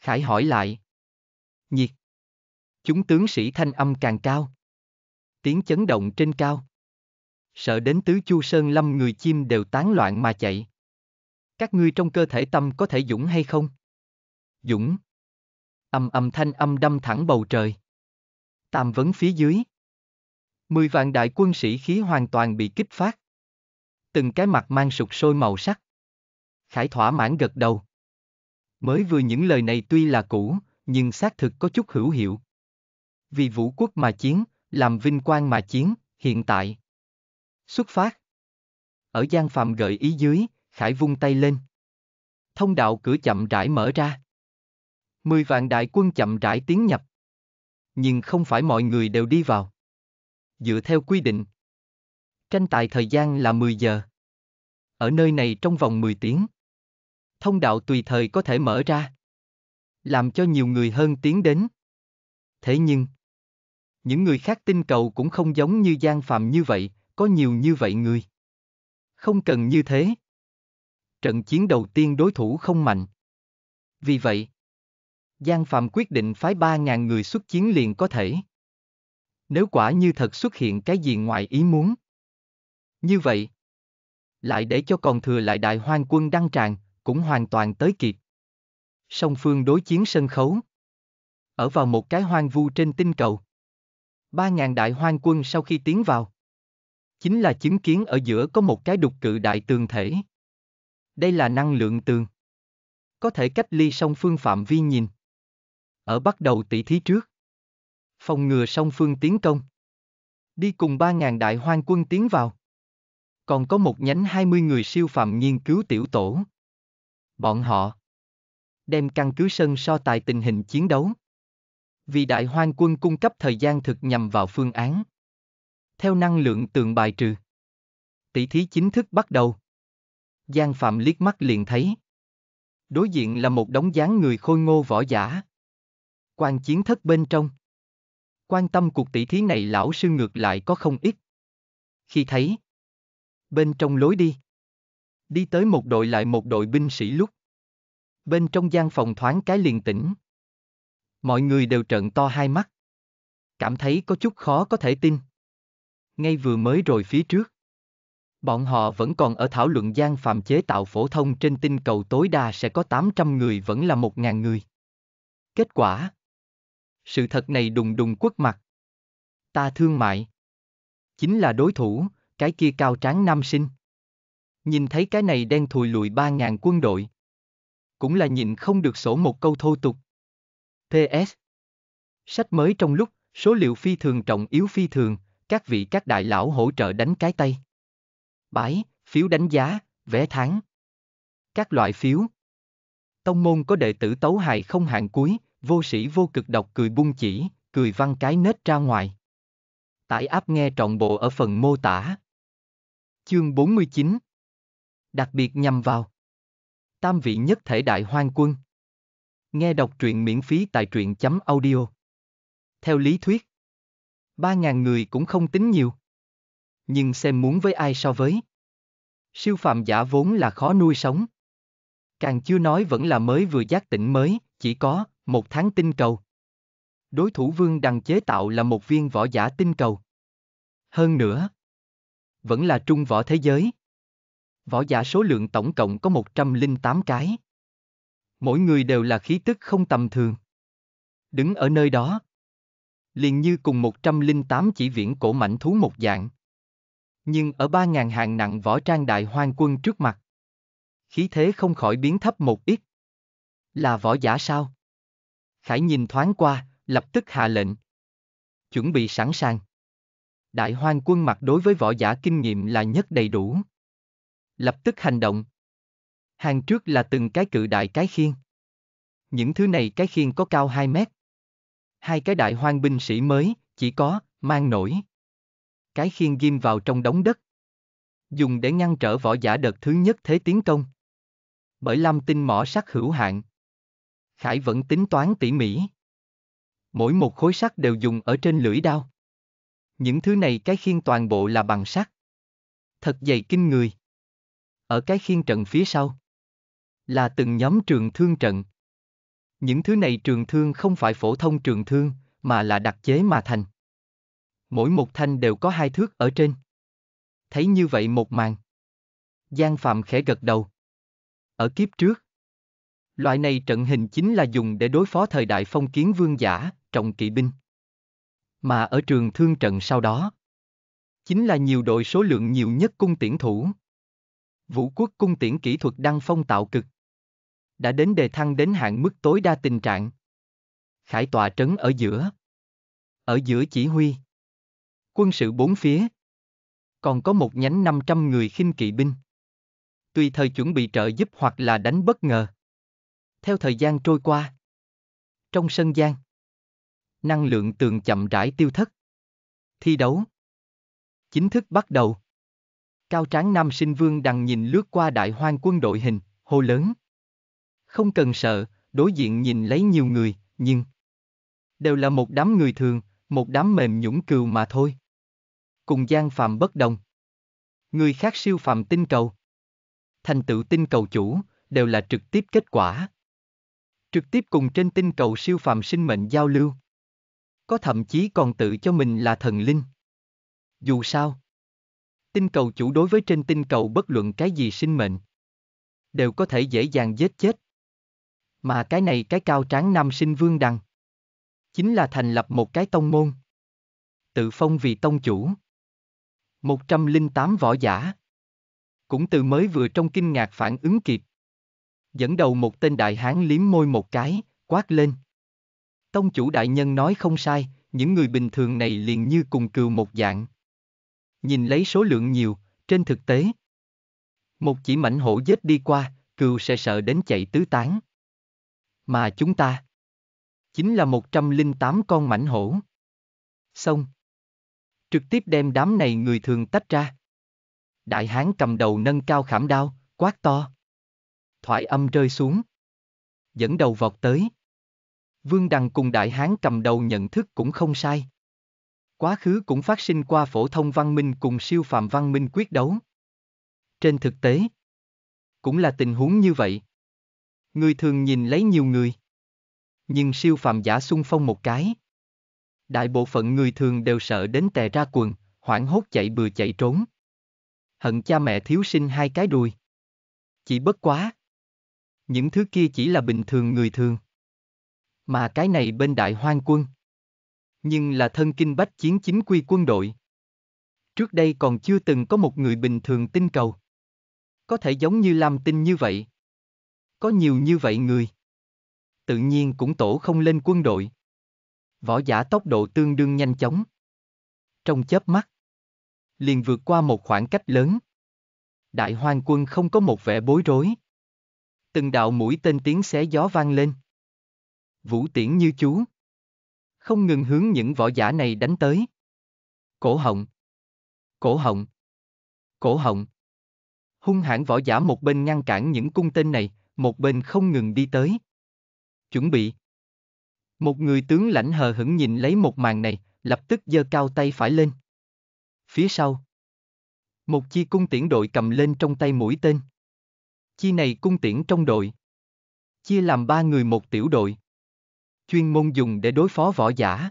Khải hỏi lại. Nhiệt. Chúng tướng sĩ thanh âm càng cao. Tiếng chấn động trên cao. Sợ đến tứ chu sơn lâm người chim đều tán loạn mà chạy. Các ngươi trong cơ thể tâm có thể dũng hay không? Dũng. Âm âm thanh âm đâm thẳng bầu trời. Tam vấn phía dưới. Mười vạn đại quân sĩ khí hoàn toàn bị kích phát. Từng cái mặt mang sụt sôi màu sắc. Khải thỏa mãn gật đầu. Mới vừa những lời này tuy là cũ, nhưng xác thực có chút hữu hiệu vì vũ quốc mà chiến, làm vinh quang mà chiến, hiện tại. Xuất phát. Ở gian Phạm gợi ý dưới, Khải vung tay lên. Thông đạo cửa chậm rãi mở ra. Mười vạn đại quân chậm rãi tiến nhập. Nhưng không phải mọi người đều đi vào. Dựa theo quy định. Tranh tài thời gian là 10 giờ. Ở nơi này trong vòng 10 tiếng. Thông đạo tùy thời có thể mở ra. Làm cho nhiều người hơn tiến đến. Thế nhưng, những người khác tinh cầu cũng không giống như Giang Phạm như vậy, có nhiều như vậy người. Không cần như thế. Trận chiến đầu tiên đối thủ không mạnh. Vì vậy, Giang Phạm quyết định phái 3.000 người xuất chiến liền có thể. Nếu quả như thật xuất hiện cái gì ngoài ý muốn. Như vậy, lại để cho còn thừa lại đại hoang quân đăng tràn, cũng hoàn toàn tới kịp. Song phương đối chiến sân khấu. Ở vào một cái hoang vu trên tinh cầu ba ngàn đại hoang quân sau khi tiến vào. Chính là chứng kiến ở giữa có một cái đục cự đại tường thể. Đây là năng lượng tường. Có thể cách ly song phương phạm vi nhìn. Ở bắt đầu tỷ thí trước. Phòng ngừa song phương tiến công. Đi cùng ba ngàn đại hoang quân tiến vào. Còn có một nhánh 20 người siêu phạm nghiên cứu tiểu tổ. Bọn họ đem căn cứ sân so tài tình hình chiến đấu vì đại hoang quân cung cấp thời gian thực nhằm vào phương án. Theo năng lượng tượng bài trừ. Tỷ thí chính thức bắt đầu. Giang Phạm liếc mắt liền thấy. Đối diện là một đống dáng người khôi ngô võ giả. Quan chiến thất bên trong. Quan tâm cuộc tỷ thí này lão sư ngược lại có không ít. Khi thấy. Bên trong lối đi. Đi tới một đội lại một đội binh sĩ lúc. Bên trong gian phòng thoáng cái liền tỉnh. Mọi người đều trợn to hai mắt. Cảm thấy có chút khó có thể tin. Ngay vừa mới rồi phía trước. Bọn họ vẫn còn ở thảo luận gian phạm chế tạo phổ thông trên tinh cầu tối đa sẽ có 800 người vẫn là 1.000 người. Kết quả Sự thật này đùng đùng quất mặt. Ta thương mại. Chính là đối thủ, cái kia cao tráng nam sinh. Nhìn thấy cái này đen thùi lùi 3.000 quân đội. Cũng là nhìn không được sổ một câu thô tục. PS. Sách mới trong lúc, số liệu phi thường trọng yếu phi thường, các vị các đại lão hỗ trợ đánh cái tay. Bãi, phiếu đánh giá, vé tháng. Các loại phiếu. Tông môn có đệ tử tấu hài không hạn cuối, vô sĩ vô cực độc cười bung chỉ, cười văn cái nết ra ngoài. Tải áp nghe trọn bộ ở phần mô tả. Chương 49 Đặc biệt nhằm vào Tam vị nhất thể đại hoang quân Nghe đọc truyện miễn phí tại truyện chấm audio. Theo lý thuyết, 3.000 người cũng không tính nhiều. Nhưng xem muốn với ai so với. Siêu phàm giả vốn là khó nuôi sống. Càng chưa nói vẫn là mới vừa giác tỉnh mới, chỉ có một tháng tinh cầu. Đối thủ vương đằng chế tạo là một viên võ giả tinh cầu. Hơn nữa, vẫn là trung võ thế giới. Võ giả số lượng tổng cộng có 108 cái mỗi người đều là khí tức không tầm thường. Đứng ở nơi đó, liền như cùng 108 chỉ viễn cổ mảnh thú một dạng. Nhưng ở 3.000 hàng nặng võ trang đại hoang quân trước mặt, khí thế không khỏi biến thấp một ít. Là võ giả sao? Khải nhìn thoáng qua, lập tức hạ lệnh. Chuẩn bị sẵn sàng. Đại hoang quân mặt đối với võ giả kinh nghiệm là nhất đầy đủ. Lập tức hành động hàng trước là từng cái cự đại cái khiên. Những thứ này cái khiên có cao 2 mét. Hai cái đại hoang binh sĩ mới, chỉ có, mang nổi. Cái khiên ghim vào trong đống đất. Dùng để ngăn trở võ giả đợt thứ nhất thế tiến công. Bởi Lam tinh mỏ sắt hữu hạn. Khải vẫn tính toán tỉ mỉ. Mỗi một khối sắt đều dùng ở trên lưỡi đao. Những thứ này cái khiên toàn bộ là bằng sắt. Thật dày kinh người. Ở cái khiên trận phía sau là từng nhóm trường thương trận. Những thứ này trường thương không phải phổ thông trường thương, mà là đặc chế mà thành. Mỗi một thanh đều có hai thước ở trên. Thấy như vậy một màn. Giang Phạm khẽ gật đầu. Ở kiếp trước, loại này trận hình chính là dùng để đối phó thời đại phong kiến vương giả, trọng kỵ binh. Mà ở trường thương trận sau đó, chính là nhiều đội số lượng nhiều nhất cung tiễn thủ. Vũ quốc cung tiễn kỹ thuật đăng phong tạo cực đã đến đề thăng đến hạn mức tối đa tình trạng. Khải tòa trấn ở giữa. Ở giữa chỉ huy. Quân sự bốn phía. Còn có một nhánh 500 người khinh kỵ binh. Tùy thời chuẩn bị trợ giúp hoặc là đánh bất ngờ. Theo thời gian trôi qua. Trong sân gian. Năng lượng tường chậm rãi tiêu thất. Thi đấu. Chính thức bắt đầu. Cao tráng nam sinh vương đằng nhìn lướt qua đại hoang quân đội hình, hô lớn không cần sợ, đối diện nhìn lấy nhiều người, nhưng đều là một đám người thường, một đám mềm nhũng cừu mà thôi. Cùng gian phàm bất đồng. Người khác siêu phàm tinh cầu. Thành tựu tinh cầu chủ, đều là trực tiếp kết quả. Trực tiếp cùng trên tinh cầu siêu phàm sinh mệnh giao lưu. Có thậm chí còn tự cho mình là thần linh. Dù sao, tinh cầu chủ đối với trên tinh cầu bất luận cái gì sinh mệnh, đều có thể dễ dàng giết chết mà cái này cái cao tráng nam sinh vương đằng. Chính là thành lập một cái tông môn. Tự phong vì tông chủ. 108 võ giả. Cũng từ mới vừa trong kinh ngạc phản ứng kịp. Dẫn đầu một tên đại hán liếm môi một cái, quát lên. Tông chủ đại nhân nói không sai, những người bình thường này liền như cùng cừu một dạng. Nhìn lấy số lượng nhiều, trên thực tế. Một chỉ mảnh hổ dết đi qua, cừu sẽ sợ đến chạy tứ tán. Mà chúng ta chính là 108 con mảnh hổ. Xong. Trực tiếp đem đám này người thường tách ra. Đại hán cầm đầu nâng cao khảm đao, quát to. Thoại âm rơi xuống. Dẫn đầu vọt tới. Vương Đằng cùng đại hán cầm đầu nhận thức cũng không sai. Quá khứ cũng phát sinh qua phổ thông văn minh cùng siêu phàm văn minh quyết đấu. Trên thực tế, cũng là tình huống như vậy. Ngươi thường nhìn lấy nhiều người. Nhưng siêu phàm giả xung phong một cái. Đại bộ phận người thường đều sợ đến tè ra quần, hoảng hốt chạy bừa chạy trốn. Hận cha mẹ thiếu sinh hai cái đùi. Chỉ bất quá. Những thứ kia chỉ là bình thường người thường. Mà cái này bên đại hoang quân. Nhưng là thân kinh bách chiến chính quy quân đội. Trước đây còn chưa từng có một người bình thường tinh cầu. Có thể giống như Lam Tinh như vậy. Có nhiều như vậy người. Tự nhiên cũng tổ không lên quân đội. Võ giả tốc độ tương đương nhanh chóng. Trong chớp mắt, liền vượt qua một khoảng cách lớn. Đại hoang quân không có một vẻ bối rối. Từng đạo mũi tên tiếng xé gió vang lên. Vũ tiễn như chú. Không ngừng hướng những võ giả này đánh tới. Cổ họng. Cổ họng. Cổ họng. Hung hãn võ giả một bên ngăn cản những cung tên này, một bên không ngừng đi tới. Chuẩn bị. Một người tướng lãnh hờ hững nhìn lấy một màn này, lập tức giơ cao tay phải lên. Phía sau. Một chi cung tiễn đội cầm lên trong tay mũi tên. Chi này cung tiễn trong đội. Chia làm ba người một tiểu đội. Chuyên môn dùng để đối phó võ giả.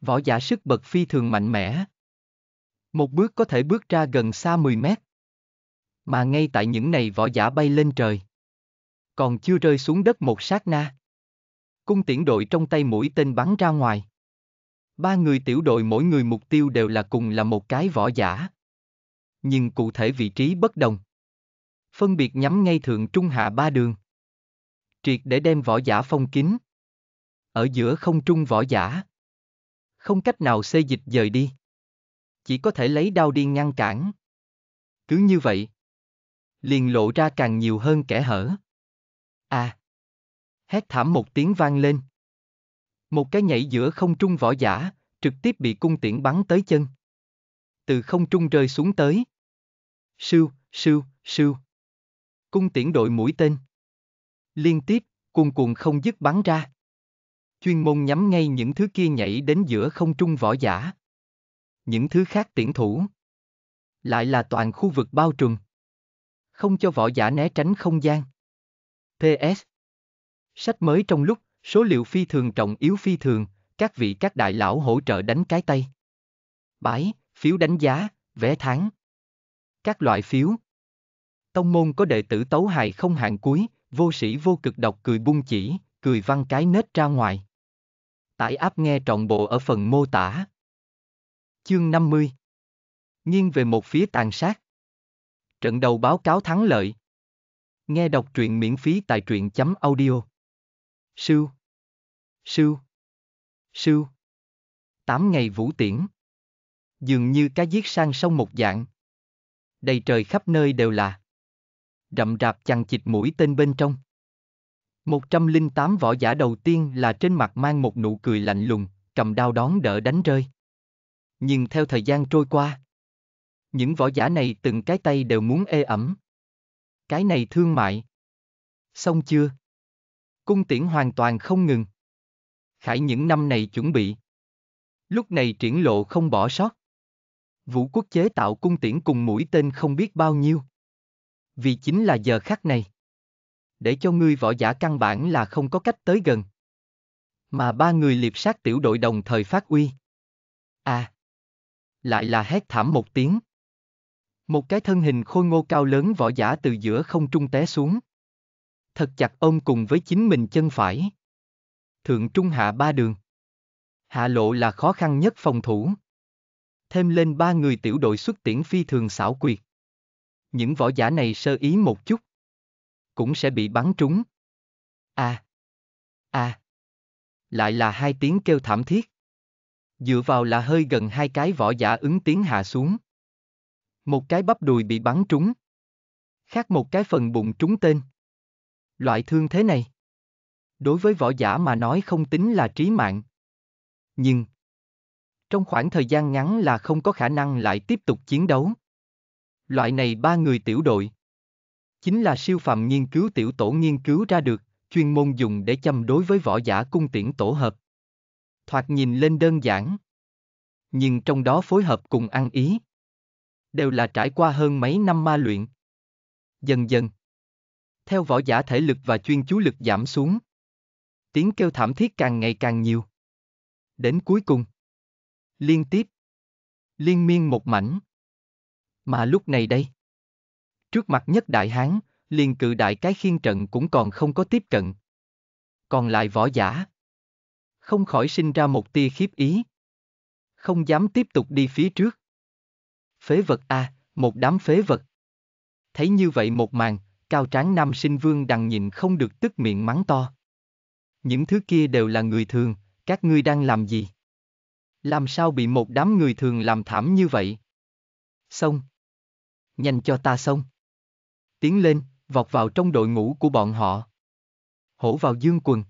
Võ giả sức bật phi thường mạnh mẽ. Một bước có thể bước ra gần xa 10 mét. Mà ngay tại những này võ giả bay lên trời còn chưa rơi xuống đất một sát na. Cung tiễn đội trong tay mũi tên bắn ra ngoài. Ba người tiểu đội mỗi người mục tiêu đều là cùng là một cái võ giả. Nhưng cụ thể vị trí bất đồng. Phân biệt nhắm ngay thượng trung hạ ba đường. Triệt để đem võ giả phong kín. Ở giữa không trung võ giả. Không cách nào xê dịch dời đi. Chỉ có thể lấy đao đi ngăn cản. Cứ như vậy. Liền lộ ra càng nhiều hơn kẻ hở. À! Hét thảm một tiếng vang lên. Một cái nhảy giữa không trung võ giả, trực tiếp bị cung tiễn bắn tới chân. Từ không trung rơi xuống tới. Sưu, sưu, sưu. Cung tiễn đội mũi tên. Liên tiếp, cuồn cuộn không dứt bắn ra. Chuyên môn nhắm ngay những thứ kia nhảy đến giữa không trung võ giả. Những thứ khác tiễn thủ. Lại là toàn khu vực bao trùm. Không cho võ giả né tránh không gian. PS. Sách mới trong lúc, số liệu phi thường trọng yếu phi thường, các vị các đại lão hỗ trợ đánh cái tay. Bãi, phiếu đánh giá, vé tháng. Các loại phiếu. Tông môn có đệ tử tấu hài không hạn cuối, vô sĩ vô cực độc cười bung chỉ, cười văn cái nết ra ngoài. Tải áp nghe trọn bộ ở phần mô tả. Chương 50 Nghiêng về một phía tàn sát. Trận đầu báo cáo thắng lợi, Nghe đọc truyện miễn phí tại truyện chấm audio. Sưu. Sưu. Sưu. Tám ngày vũ tiễn. Dường như cá giết sang sông một dạng. Đầy trời khắp nơi đều là. Rậm rạp chằng chịt mũi tên bên trong. 108 võ giả đầu tiên là trên mặt mang một nụ cười lạnh lùng, cầm đao đón đỡ đánh rơi. Nhưng theo thời gian trôi qua, những võ giả này từng cái tay đều muốn ê ẩm, cái này thương mại. Xong chưa? Cung tiễn hoàn toàn không ngừng. Khải những năm này chuẩn bị. Lúc này triển lộ không bỏ sót. Vũ quốc chế tạo cung tiễn cùng mũi tên không biết bao nhiêu. Vì chính là giờ khắc này. Để cho ngươi võ giả căn bản là không có cách tới gần. Mà ba người liệp sát tiểu đội đồng thời phát uy. À! Lại là hét thảm một tiếng. Một cái thân hình khôi ngô cao lớn võ giả từ giữa không trung té xuống. Thật chặt ôm cùng với chính mình chân phải. Thượng trung hạ ba đường. Hạ lộ là khó khăn nhất phòng thủ. Thêm lên ba người tiểu đội xuất tiễn phi thường xảo quyệt. Những võ giả này sơ ý một chút. Cũng sẽ bị bắn trúng. À. À. Lại là hai tiếng kêu thảm thiết. Dựa vào là hơi gần hai cái võ giả ứng tiếng hạ xuống một cái bắp đùi bị bắn trúng. Khác một cái phần bụng trúng tên. Loại thương thế này. Đối với võ giả mà nói không tính là trí mạng. Nhưng. Trong khoảng thời gian ngắn là không có khả năng lại tiếp tục chiến đấu. Loại này ba người tiểu đội. Chính là siêu phàm nghiên cứu tiểu tổ nghiên cứu ra được, chuyên môn dùng để chăm đối với võ giả cung tiễn tổ hợp. Thoạt nhìn lên đơn giản. Nhưng trong đó phối hợp cùng ăn ý đều là trải qua hơn mấy năm ma luyện. Dần dần, theo võ giả thể lực và chuyên chú lực giảm xuống, tiếng kêu thảm thiết càng ngày càng nhiều. Đến cuối cùng, liên tiếp, liên miên một mảnh. Mà lúc này đây, trước mặt nhất đại hán, liền cự đại cái khiên trận cũng còn không có tiếp cận. Còn lại võ giả, không khỏi sinh ra một tia khiếp ý. Không dám tiếp tục đi phía trước phế vật a, à, một đám phế vật. Thấy như vậy một màn, cao tráng nam sinh vương đằng nhìn không được tức miệng mắng to. Những thứ kia đều là người thường, các ngươi đang làm gì? Làm sao bị một đám người thường làm thảm như vậy? Xong. Nhanh cho ta xong. Tiến lên, vọt vào trong đội ngũ của bọn họ. Hổ vào dương quần.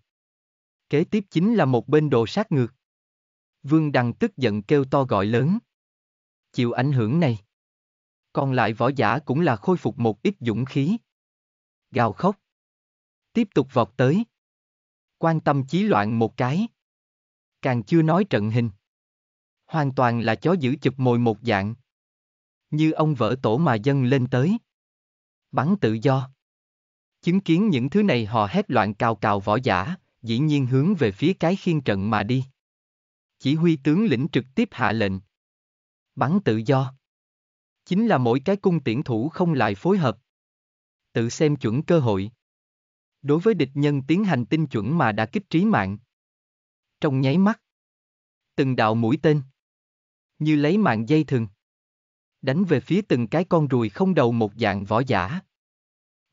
Kế tiếp chính là một bên đồ sát ngược. Vương Đằng tức giận kêu to gọi lớn chịu ảnh hưởng này. Còn lại võ giả cũng là khôi phục một ít dũng khí. Gào khóc. Tiếp tục vọt tới. Quan tâm chí loạn một cái. Càng chưa nói trận hình. Hoàn toàn là chó giữ chụp mồi một dạng. Như ông vỡ tổ mà dân lên tới. Bắn tự do. Chứng kiến những thứ này họ hét loạn cào cào võ giả, dĩ nhiên hướng về phía cái khiên trận mà đi. Chỉ huy tướng lĩnh trực tiếp hạ lệnh, Bắn tự do. Chính là mỗi cái cung tiễn thủ không lại phối hợp. Tự xem chuẩn cơ hội. Đối với địch nhân tiến hành tinh chuẩn mà đã kích trí mạng. Trong nháy mắt. Từng đạo mũi tên. Như lấy mạng dây thừng. Đánh về phía từng cái con ruồi không đầu một dạng võ giả.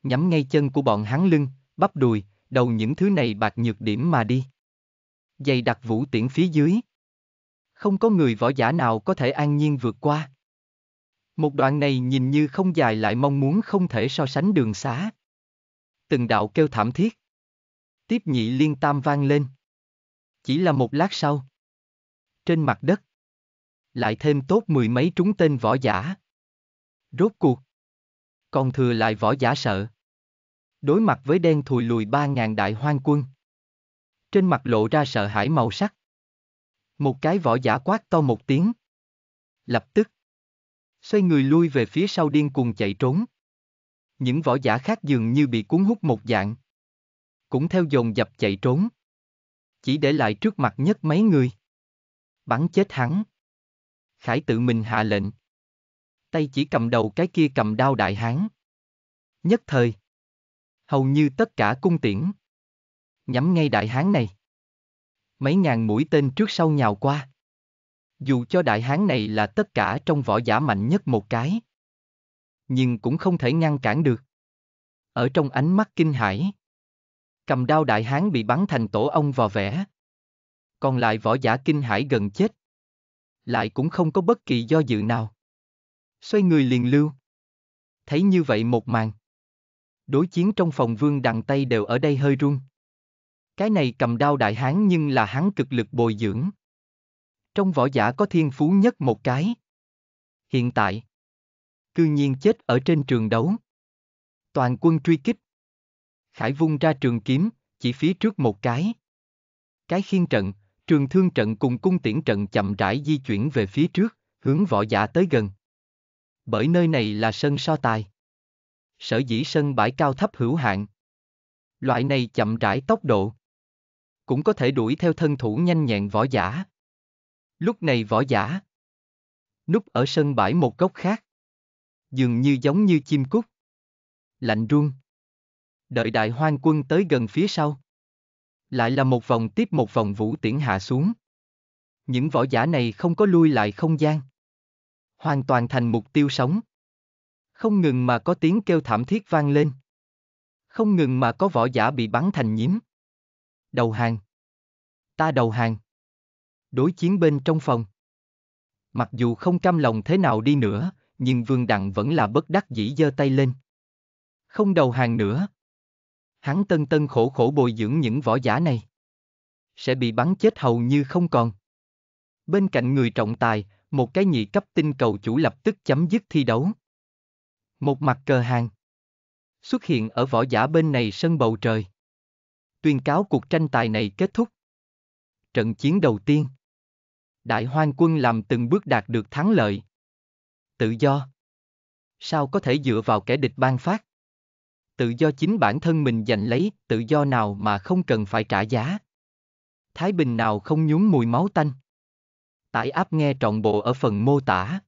Nhắm ngay chân của bọn hắn lưng, bắp đùi, đầu những thứ này bạc nhược điểm mà đi. Dày đặt vũ tiễn phía dưới không có người võ giả nào có thể an nhiên vượt qua. Một đoạn này nhìn như không dài lại mong muốn không thể so sánh đường xá. Từng đạo kêu thảm thiết. Tiếp nhị liên tam vang lên. Chỉ là một lát sau. Trên mặt đất. Lại thêm tốt mười mấy trúng tên võ giả. Rốt cuộc. Còn thừa lại võ giả sợ. Đối mặt với đen thùi lùi ba ngàn đại hoang quân. Trên mặt lộ ra sợ hãi màu sắc. Một cái võ giả quát to một tiếng. Lập tức. Xoay người lui về phía sau điên cuồng chạy trốn. Những võ giả khác dường như bị cuốn hút một dạng. Cũng theo dồn dập chạy trốn. Chỉ để lại trước mặt nhất mấy người. Bắn chết hắn. Khải tự mình hạ lệnh. Tay chỉ cầm đầu cái kia cầm đao đại hán. Nhất thời. Hầu như tất cả cung tiễn. Nhắm ngay đại hán này mấy ngàn mũi tên trước sau nhào qua. Dù cho đại hán này là tất cả trong võ giả mạnh nhất một cái, nhưng cũng không thể ngăn cản được. Ở trong ánh mắt kinh hãi, cầm đao đại hán bị bắn thành tổ ong vò vẽ. Còn lại võ giả kinh hãi gần chết. Lại cũng không có bất kỳ do dự nào. Xoay người liền lưu. Thấy như vậy một màn. Đối chiến trong phòng vương đằng tay đều ở đây hơi run. Cái này cầm đao đại hán nhưng là hắn cực lực bồi dưỡng. Trong võ giả có thiên phú nhất một cái. Hiện tại, cư nhiên chết ở trên trường đấu. Toàn quân truy kích. Khải vung ra trường kiếm, chỉ phía trước một cái. Cái khiên trận, trường thương trận cùng cung tiễn trận chậm rãi di chuyển về phía trước, hướng võ giả tới gần. Bởi nơi này là sân so tài. Sở dĩ sân bãi cao thấp hữu hạn. Loại này chậm rãi tốc độ cũng có thể đuổi theo thân thủ nhanh nhẹn võ giả. Lúc này võ giả núp ở sân bãi một góc khác, dường như giống như chim cút. Lạnh run. Đợi đại hoang quân tới gần phía sau. Lại là một vòng tiếp một vòng vũ tiễn hạ xuống. Những võ giả này không có lui lại không gian. Hoàn toàn thành mục tiêu sống. Không ngừng mà có tiếng kêu thảm thiết vang lên. Không ngừng mà có võ giả bị bắn thành nhím đầu hàng. Ta đầu hàng. Đối chiến bên trong phòng. Mặc dù không cam lòng thế nào đi nữa, nhưng Vương Đặng vẫn là bất đắc dĩ giơ tay lên. Không đầu hàng nữa. Hắn tân tân khổ khổ bồi dưỡng những võ giả này. Sẽ bị bắn chết hầu như không còn. Bên cạnh người trọng tài, một cái nhị cấp tinh cầu chủ lập tức chấm dứt thi đấu. Một mặt cờ hàng xuất hiện ở võ giả bên này sân bầu trời tuyên cáo cuộc tranh tài này kết thúc. Trận chiến đầu tiên Đại hoang quân làm từng bước đạt được thắng lợi. Tự do Sao có thể dựa vào kẻ địch ban phát? Tự do chính bản thân mình giành lấy, tự do nào mà không cần phải trả giá. Thái Bình nào không nhúng mùi máu tanh. Tải áp nghe trọn bộ ở phần mô tả.